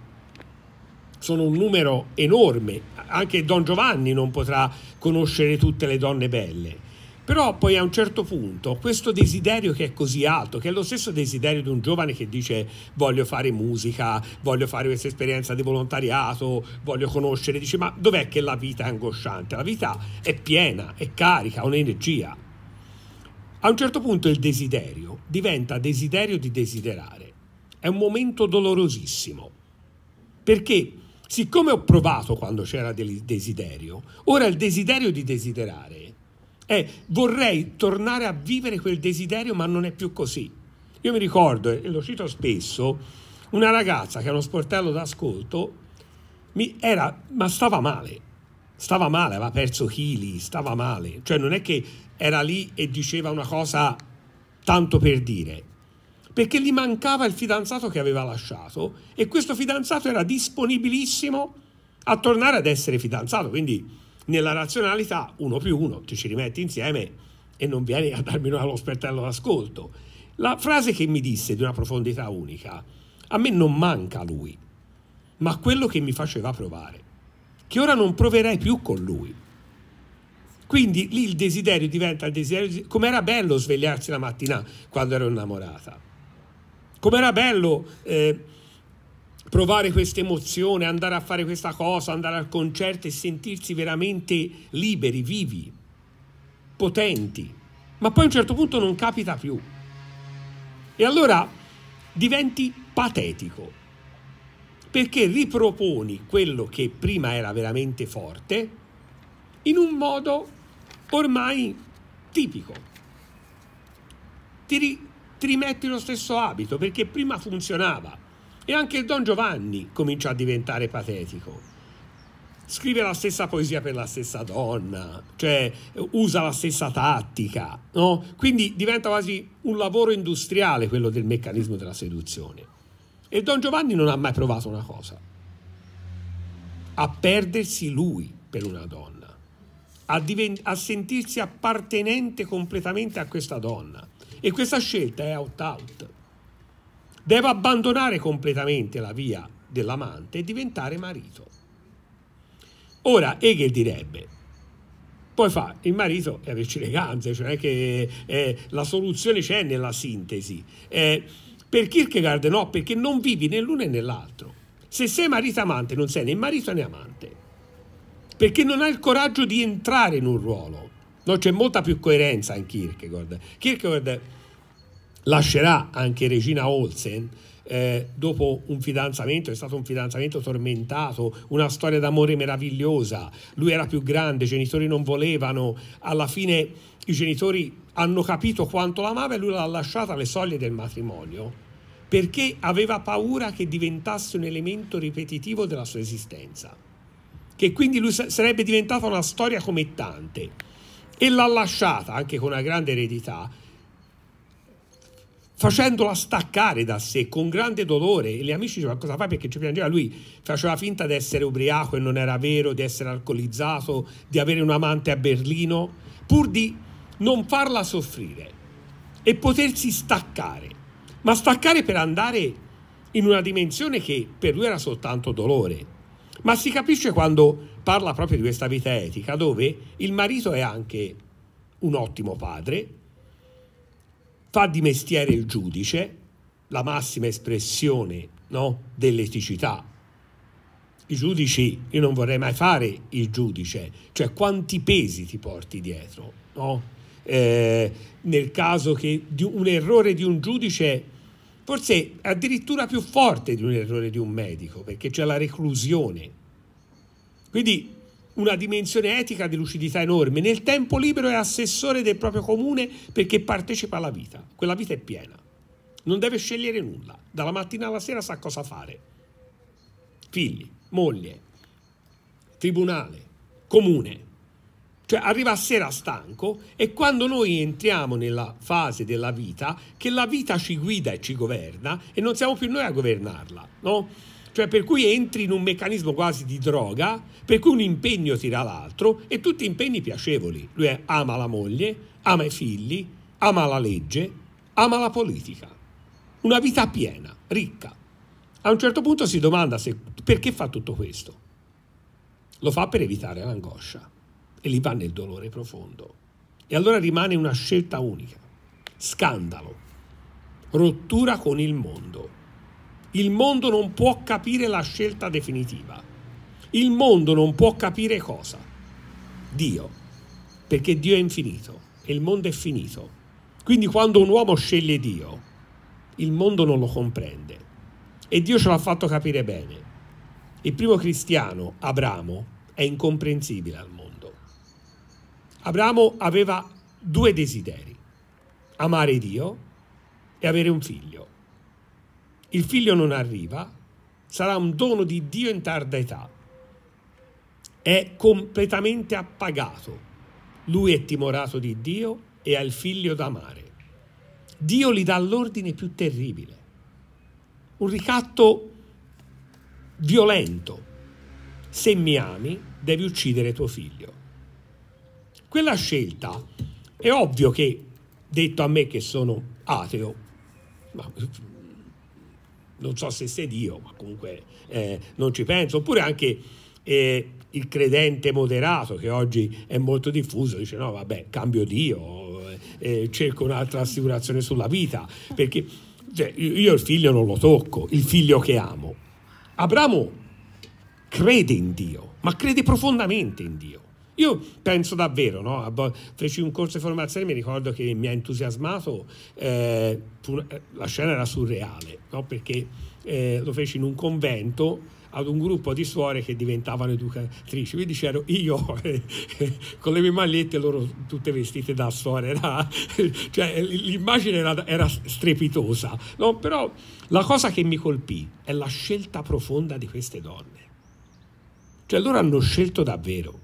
Speaker 1: sono un numero enorme anche Don Giovanni non potrà conoscere tutte le donne belle. Però poi a un certo punto questo desiderio che è così alto, che è lo stesso desiderio di un giovane che dice voglio fare musica, voglio fare questa esperienza di volontariato, voglio conoscere, dice ma dov'è che la vita è angosciante? La vita è piena, è carica, ha un'energia. A un certo punto il desiderio diventa desiderio di desiderare. È un momento dolorosissimo. Perché? siccome ho provato quando c'era del desiderio, ora il desiderio di desiderare è vorrei tornare a vivere quel desiderio, ma non è più così. Io mi ricordo, e lo cito spesso, una ragazza che ha uno sportello d'ascolto, mi era, ma stava male, stava male, aveva perso chili, stava male, cioè non è che era lì e diceva una cosa tanto per dire, perché gli mancava il fidanzato che aveva lasciato e questo fidanzato era disponibilissimo a tornare ad essere fidanzato, quindi nella razionalità uno più uno, ti ci rimetti insieme e non vieni a darmi uno sportello d'ascolto. La frase che mi disse di una profondità unica, a me non manca lui, ma quello che mi faceva provare, che ora non proverei più con lui. Quindi lì il desiderio diventa il desiderio, com'era bello svegliarsi la mattina quando ero innamorata. Com'era bello eh, provare questa emozione, andare a fare questa cosa, andare al concerto e sentirsi veramente liberi, vivi, potenti. Ma poi a un certo punto non capita più. E allora diventi patetico perché riproponi quello che prima era veramente forte in un modo ormai tipico. Ti, ti rimetti lo stesso abito perché prima funzionava. E anche il Don Giovanni comincia a diventare patetico. Scrive la stessa poesia per la stessa donna, cioè usa la stessa tattica, no? Quindi diventa quasi un lavoro industriale quello del meccanismo della seduzione. E Don Giovanni non ha mai provato una cosa, a perdersi lui per una donna, a, a sentirsi appartenente completamente a questa donna, e questa scelta è out-out. Deve abbandonare completamente la via dell'amante e diventare marito. Ora Hegel direbbe, poi fa il marito è averci le ganze, cioè che eh, la soluzione c'è nella sintesi. Eh, per Kierkegaard no, perché non vivi né l'uno né l'altro. Se sei marito amante non sei né marito né amante, perché non hai il coraggio di entrare in un ruolo. No, c'è molta più coerenza in Kierkegaard. Kierkegaard lascerà anche Regina Olsen eh, dopo un fidanzamento, è stato un fidanzamento tormentato, una storia d'amore meravigliosa, lui era più grande, i genitori non volevano, alla fine i genitori hanno capito quanto l'amava e lui l'ha lasciata alle soglie del matrimonio perché aveva paura che diventasse un elemento ripetitivo della sua esistenza, che quindi lui sarebbe diventata una storia come tante e l'ha lasciata anche con una grande eredità facendola staccare da sé con grande dolore e gli amici dicevano cosa fai perché ci piangeva lui faceva finta di essere ubriaco e non era vero di essere alcolizzato di avere un amante a Berlino pur di non farla soffrire e potersi staccare ma staccare per andare in una dimensione che per lui era soltanto dolore ma si capisce quando parla proprio di questa vita etica, dove il marito è anche un ottimo padre, fa di mestiere il giudice, la massima espressione no, dell'eticità. I giudici, io non vorrei mai fare il giudice, cioè quanti pesi ti porti dietro, no? eh, nel caso che un errore di un giudice forse addirittura più forte di un errore di un medico, perché c'è la reclusione. Quindi una dimensione etica di lucidità enorme. Nel tempo libero è assessore del proprio comune perché partecipa alla vita. Quella vita è piena. Non deve scegliere nulla. Dalla mattina alla sera sa cosa fare. Figli, moglie, tribunale, comune. Cioè arriva a sera stanco e quando noi entriamo nella fase della vita, che la vita ci guida e ci governa e non siamo più noi a governarla, no? Cioè per cui entri in un meccanismo quasi di droga, per cui un impegno tira l'altro e tutti impegni piacevoli. Lui ama la moglie, ama i figli, ama la legge, ama la politica. Una vita piena, ricca. A un certo punto si domanda se, perché fa tutto questo. Lo fa per evitare l'angoscia e lì va nel dolore profondo. E allora rimane una scelta unica, scandalo, rottura con il mondo. Il mondo non può capire la scelta definitiva. Il mondo non può capire cosa? Dio, perché Dio è infinito e il mondo è finito. Quindi quando un uomo sceglie Dio, il mondo non lo comprende. E Dio ce l'ha fatto capire bene. Il primo cristiano, Abramo, è incomprensibile al mondo. Abramo aveva due desideri, amare Dio e avere un figlio. Il figlio non arriva, sarà un dono di Dio in tarda età. È completamente appagato. Lui è timorato di Dio e ha il figlio da amare. Dio gli dà l'ordine più terribile, un ricatto violento. Se mi ami, devi uccidere tuo figlio. Quella scelta è ovvio che, detto a me che sono ateo, ma non so se sei Dio, ma comunque eh, non ci penso, oppure anche eh, il credente moderato che oggi è molto diffuso, dice no vabbè cambio Dio, eh, eh cerco un'altra assicurazione sulla vita, perché cioè, io il figlio non lo tocco, il figlio che amo. Abramo crede in Dio, ma crede profondamente in Dio. Io penso davvero, no? feci un corso di formazione, mi ricordo che mi ha entusiasmato, eh, eh, la scena era surreale, no? perché eh, lo feci in un convento ad un gruppo di suore che diventavano educatrici, quindi c'ero io eh, con le mie magliette, loro tutte vestite da suore, era, cioè, l'immagine era, era strepitosa, no? però la cosa che mi colpì è la scelta profonda di queste donne, cioè loro hanno scelto davvero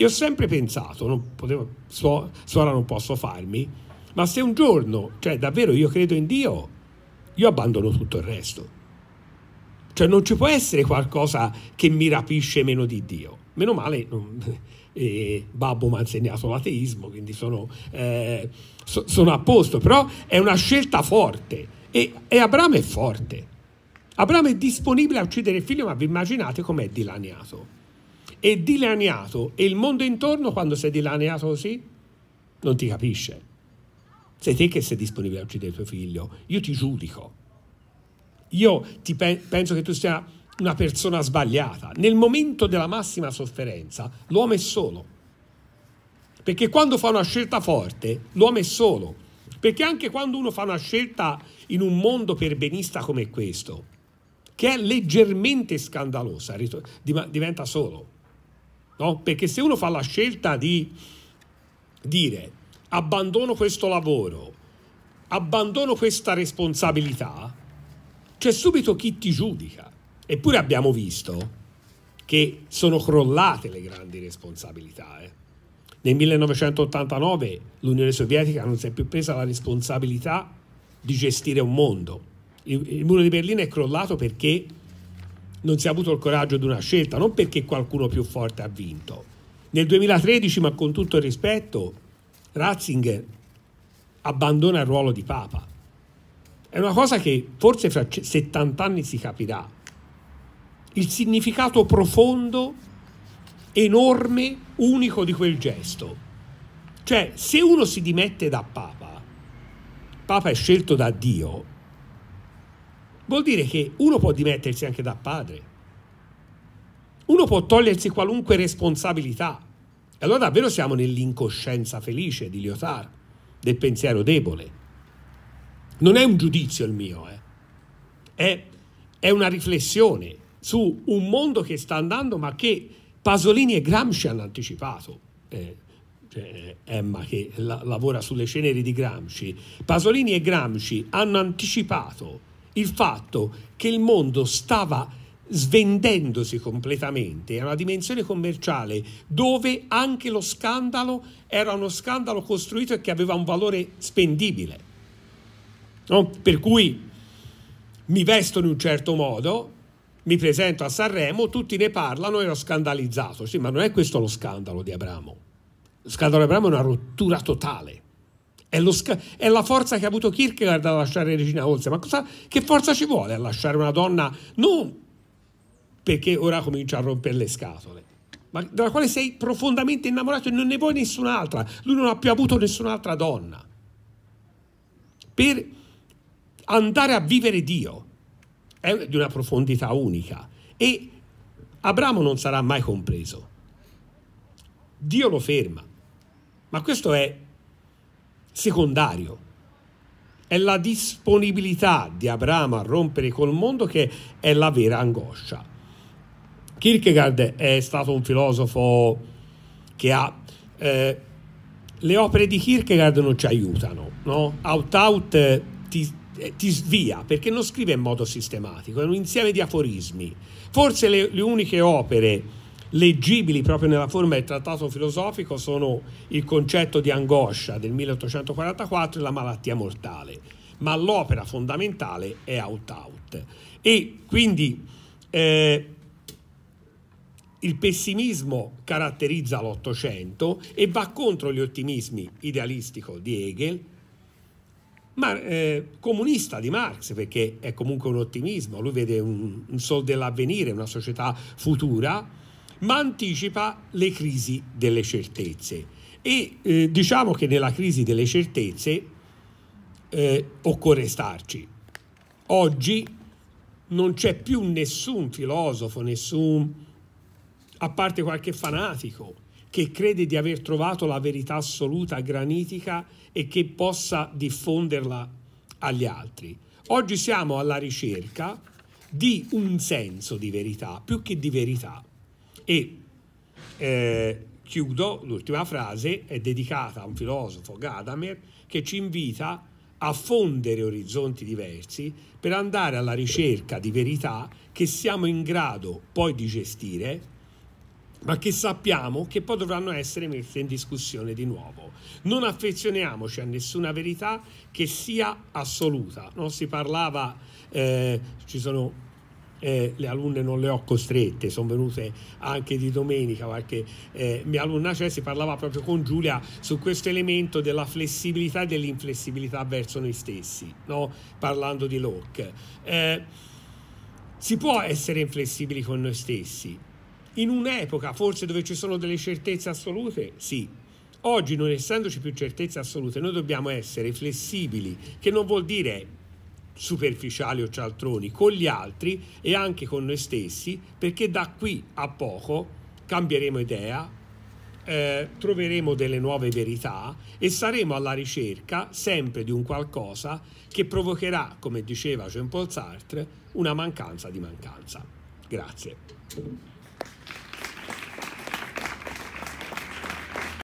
Speaker 1: io ho sempre pensato, non potevo, so, sola non posso farmi, ma se un giorno, cioè davvero io credo in Dio, io abbandono tutto il resto. Cioè non ci può essere qualcosa che mi rapisce meno di Dio. Meno male, non, eh, Babbo mi ha insegnato l'ateismo, quindi sono, eh, so, sono, a posto, però è una scelta forte e, e Abramo è forte. Abramo è disponibile a uccidere il figlio, ma vi immaginate com'è dilaniato e dilaniato e il mondo intorno quando sei dilaniato così non ti capisce. Sei te che sei disponibile a uccidere tuo figlio, io ti giudico. Io ti pe- penso che tu sia una persona sbagliata. Nel momento della massima sofferenza l'uomo è solo. Perché quando fa una scelta forte, l'uomo è solo. Perché anche quando uno fa una scelta in un mondo perbenista come questo, che è leggermente scandalosa, diventa solo no? Perché se uno fa la scelta di dire abbandono questo lavoro, abbandono questa responsabilità, c'è subito chi ti giudica. Eppure abbiamo visto che sono crollate le grandi responsabilità. Eh. Nel 1989 l'Unione Sovietica non si è più presa la responsabilità di gestire un mondo. Il muro di Berlino è crollato perché non si è avuto il coraggio di una scelta, non perché qualcuno più forte ha vinto. Nel 2013, ma con tutto il rispetto, Ratzinger abbandona il ruolo di Papa. È una cosa che forse fra 70 anni si capirà. Il significato profondo, enorme, unico di quel gesto. Cioè, se uno si dimette da Papa, Papa è scelto da Dio, vuol dire che uno può dimettersi anche da padre, uno può togliersi qualunque responsabilità. E allora davvero siamo nell'incoscienza felice di Lyotard, del pensiero debole. Non è un giudizio il mio, eh. è, è una riflessione su un mondo che sta andando ma che Pasolini e Gramsci hanno anticipato. Eh, cioè, eh, Emma che la, lavora sulle ceneri di Gramsci. Pasolini e Gramsci hanno anticipato il fatto che il mondo stava svendendosi completamente a una dimensione commerciale dove anche lo scandalo era uno scandalo costruito e che aveva un valore spendibile. No? Per cui mi vesto in un certo modo, mi presento a Sanremo, tutti ne parlano e ero scandalizzato. Sì, ma non è questo lo scandalo di Abramo. Lo scandalo di Abramo è una rottura totale. È, sca- è, la forza che ha avuto Kierkegaard a lasciare Regina Olsen. Ma cosa, che forza ci vuole a lasciare una donna? Non perché ora comincia a rompere le scatole, ma della quale sei profondamente innamorato e non ne vuoi nessun'altra. Lui non ha più avuto nessun'altra donna. Per andare a vivere Dio è di una profondità unica e Abramo non sarà mai compreso. Dio lo ferma. Ma questo è secondario. È la disponibilità di Abramo a rompere col mondo che è la vera angoscia. Kierkegaard è stato un filosofo che ha... Eh, le opere di Kierkegaard non ci aiutano, no? Out Out eh, ti, eh, ti, svia perché non scrive in modo sistematico, è un insieme di aforismi. Forse le, le uniche opere leggibili proprio nella forma del trattato filosofico sono il concetto di angoscia del 1844 e la malattia mortale, ma l'opera fondamentale è Out Out. E quindi eh, il pessimismo caratterizza l'Ottocento e va contro gli ottimismi idealistico di Hegel, ma eh, comunista di Marx, perché è comunque un ottimismo, lui vede un, un sol dell'avvenire, una società futura, ma anticipa le crisi delle certezze. E eh, diciamo che nella crisi delle certezze eh, occorre starci. Oggi non c'è più nessun filosofo, nessun, a parte qualche fanatico, che crede di aver trovato la verità assoluta granitica e che possa diffonderla agli altri. Oggi siamo alla ricerca di un senso di verità più che di verità. E eh, chiudo, l'ultima frase è dedicata a un filosofo, Gadamer, che ci invita a fondere orizzonti diversi per andare alla ricerca di verità che siamo in grado poi di gestire ma che sappiamo che poi dovranno essere messe in discussione di nuovo. Non affezioniamoci a nessuna verità che sia assoluta. Non Si parlava, eh, ci sono eh, le alunne non le ho costrette, sono venute anche di domenica qualche eh, mia alunna, c'è, cioè si parlava proprio con Giulia su questo elemento della flessibilità e dell'inflessibilità verso noi stessi, no? parlando di Locke. Eh, si può essere inflessibili con noi stessi. In un'epoca forse dove ci sono delle certezze assolute, sì, Oggi, non essendoci più certezze assolute, noi dobbiamo essere flessibili, che non vuol dire superficiali o cialtroni con gli altri e anche con noi stessi, perché da qui a poco cambieremo idea, eh, troveremo delle nuove verità e saremo alla ricerca sempre di un qualcosa che provocherà, come diceva Jean-Paul Sartre, una mancanza di mancanza. Grazie.